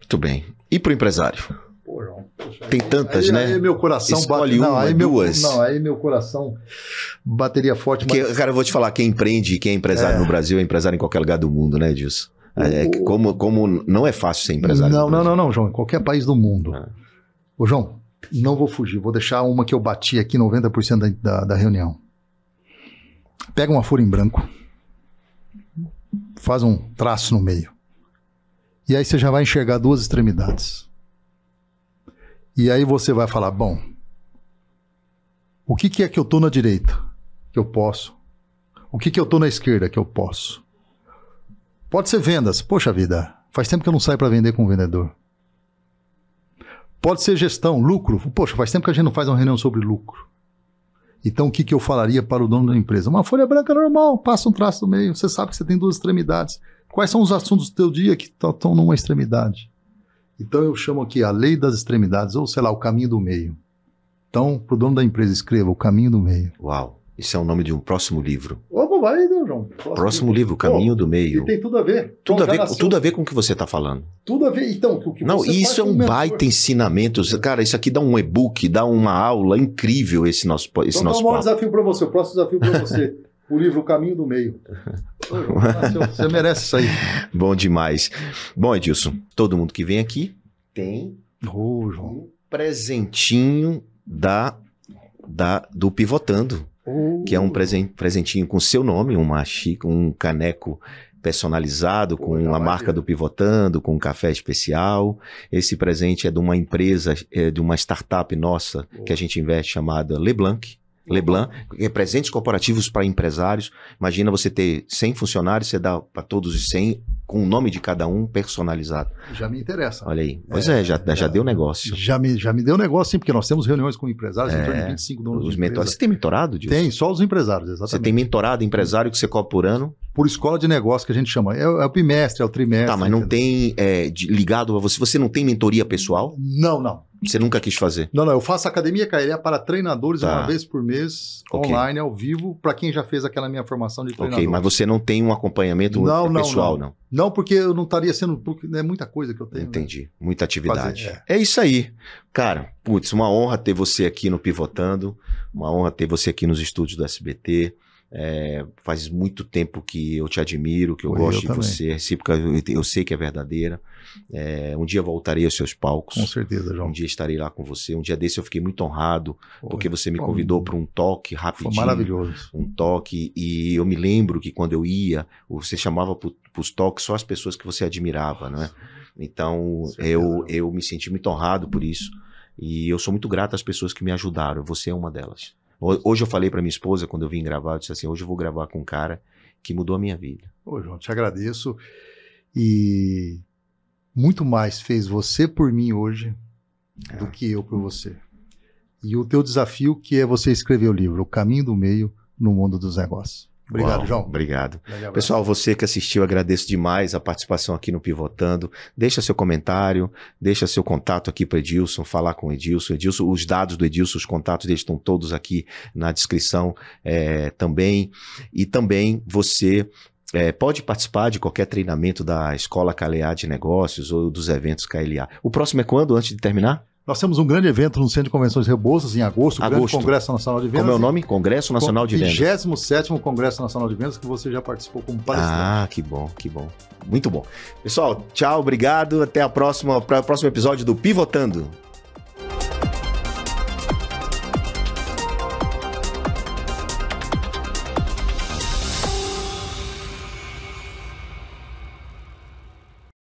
Muito bem. E para o empresário? Tem tantas, aí, né? Aí meu coração Escolhe bate... não, uma, aí meu, duas. Não, aí meu coração bateria forte. Porque, mas... Cara, eu vou te falar, quem empreende, quem é empresário é... no Brasil é empresário em qualquer lugar do mundo, né, Edilson? É, é como, como não é fácil ser empresário. Não, não, não, não, João. Em qualquer país do mundo. Ah. Ô, João, não vou fugir. Vou deixar uma que eu bati aqui 90% da, da, da reunião. Pega uma folha em branco. Faz um traço no meio. E aí você já vai enxergar duas extremidades. E aí você vai falar: bom, o que, que é que eu tô na direita? Que eu posso. O que, que eu tô na esquerda? Que eu posso. Pode ser vendas. Poxa vida, faz tempo que eu não saio para vender com um vendedor. Pode ser gestão, lucro. Poxa, faz tempo que a gente não faz uma reunião sobre lucro. Então, o que, que eu falaria para o dono da empresa? Uma folha branca normal, passa um traço no meio. Você sabe que você tem duas extremidades. Quais são os assuntos do teu dia que estão numa extremidade? Então, eu chamo aqui a lei das extremidades, ou sei lá, o caminho do meio. Então, para o dono da empresa, escreva o caminho do meio. Uau! Isso é o nome de um próximo livro. Opa, vai, então, João. Próximo, próximo livro, livro, Caminho do Meio. tem tudo a ver. Tudo, Bom, a ver tudo a ver com o que você está falando. Tudo a ver, então, com o que Não, você isso é um baita ensinamento. Cara, isso aqui dá um e-book, dá uma aula incrível esse nosso esse então, nosso então, um desafio para você, o próximo desafio para você. o livro Caminho do Meio. você merece isso aí. Bom demais. Bom, Edilson, todo mundo que vem aqui tem oh, um presentinho da, da do Pivotando que é um oh. presentinho com seu nome, uma xícara, um caneco personalizado, com a marca do Pivotando, com um café especial. Esse presente é de uma empresa, é de uma startup nossa que a gente investe chamada Leblanc. Leblanc, representantes é corporativos para empresários. Imagina você ter 100 funcionários, você dá para todos os 100 com o nome de cada um personalizado. Já me interessa. Olha aí. Pois é, é já, já, já, é. deu negócio. Já me, já me deu negócio, sim, porque nós temos reuniões com empresários, é, em torno de 25 donos os de mentores. Você tem mentorado disso? Tem, só os empresários, exatamente. Você tem mentorado empresário que você cobra por ano? Por escola de negócio que a gente chama. É, é o bimestre, é o trimestre. Tá, mas não entendeu? tem é, de, ligado a você. Você não tem mentoria pessoal? Não, não. Você nunca quis fazer? Não, não. Eu faço academia KLA para treinadores tá. uma vez por mês, okay. online, ao vivo, para quem já fez aquela minha formação de treinador. Ok, mas você não tem um acompanhamento não, pessoal, não, não. não? porque eu não estaria sendo. É muita coisa que eu tenho. Né? Entendi. Né? Muita atividade. Fazer, é. é. isso aí. Cara, putz, uma honra ter você aqui no Pivotando, uma honra ter você aqui nos estúdios do SBT. É, faz muito tempo que eu te admiro, que eu gosto eu de também. você, é recíproca, eu, eu, sei que é verdadeira. É, um dia voltarei aos seus palcos. Com certeza, João. Um dia estarei lá com você. Um dia desse eu fiquei muito honrado, porque você me convidou hum. para um toque rapidinho. Foi maravilhoso. Um toque, e eu me lembro que quando eu ia, você chamava para os toques só as pessoas que você admirava, né? Então, eu, eu me senti muito honrado por isso. E eu sou muito grato às pessoas que me ajudaram. Você é uma delas. Hoje eu falei para minha esposa, quando eu vim gravar, eu disse assim: hoje eu vou gravar com um cara que mudou a minha vida. Ô, João, te agradeço. E muito mais fez você por mim hoje é. do que eu por você. E o teu desafio, que é você escrever o livro O Caminho do Meio no Mundo dos Negócios. Obrigado, Uau, João. Obrigado. Pessoal, você que assistiu, agradeço demais a participação aqui no Pivotando. Deixa seu comentário, deixa seu contato aqui para Edilson, falar com o Edilson. Edilson. Os dados do Edilson, os contatos dele estão todos aqui na descrição é, também. E também você é, pode participar de qualquer treinamento da Escola KLA de Negócios ou dos eventos KLA. O próximo é quando, antes de terminar? Nós temos um grande evento no Centro de Convenções Rebouças, em agosto, o Grande Congresso Nacional de Vendas. Como é o nome? Congresso Nacional de Vendas. 27 Congresso Nacional de Vendas, que você já participou como palestrante. Ah, que bom, que bom. Muito bom. Pessoal, tchau, obrigado. Até a próxima, para o próximo episódio do Pivotando.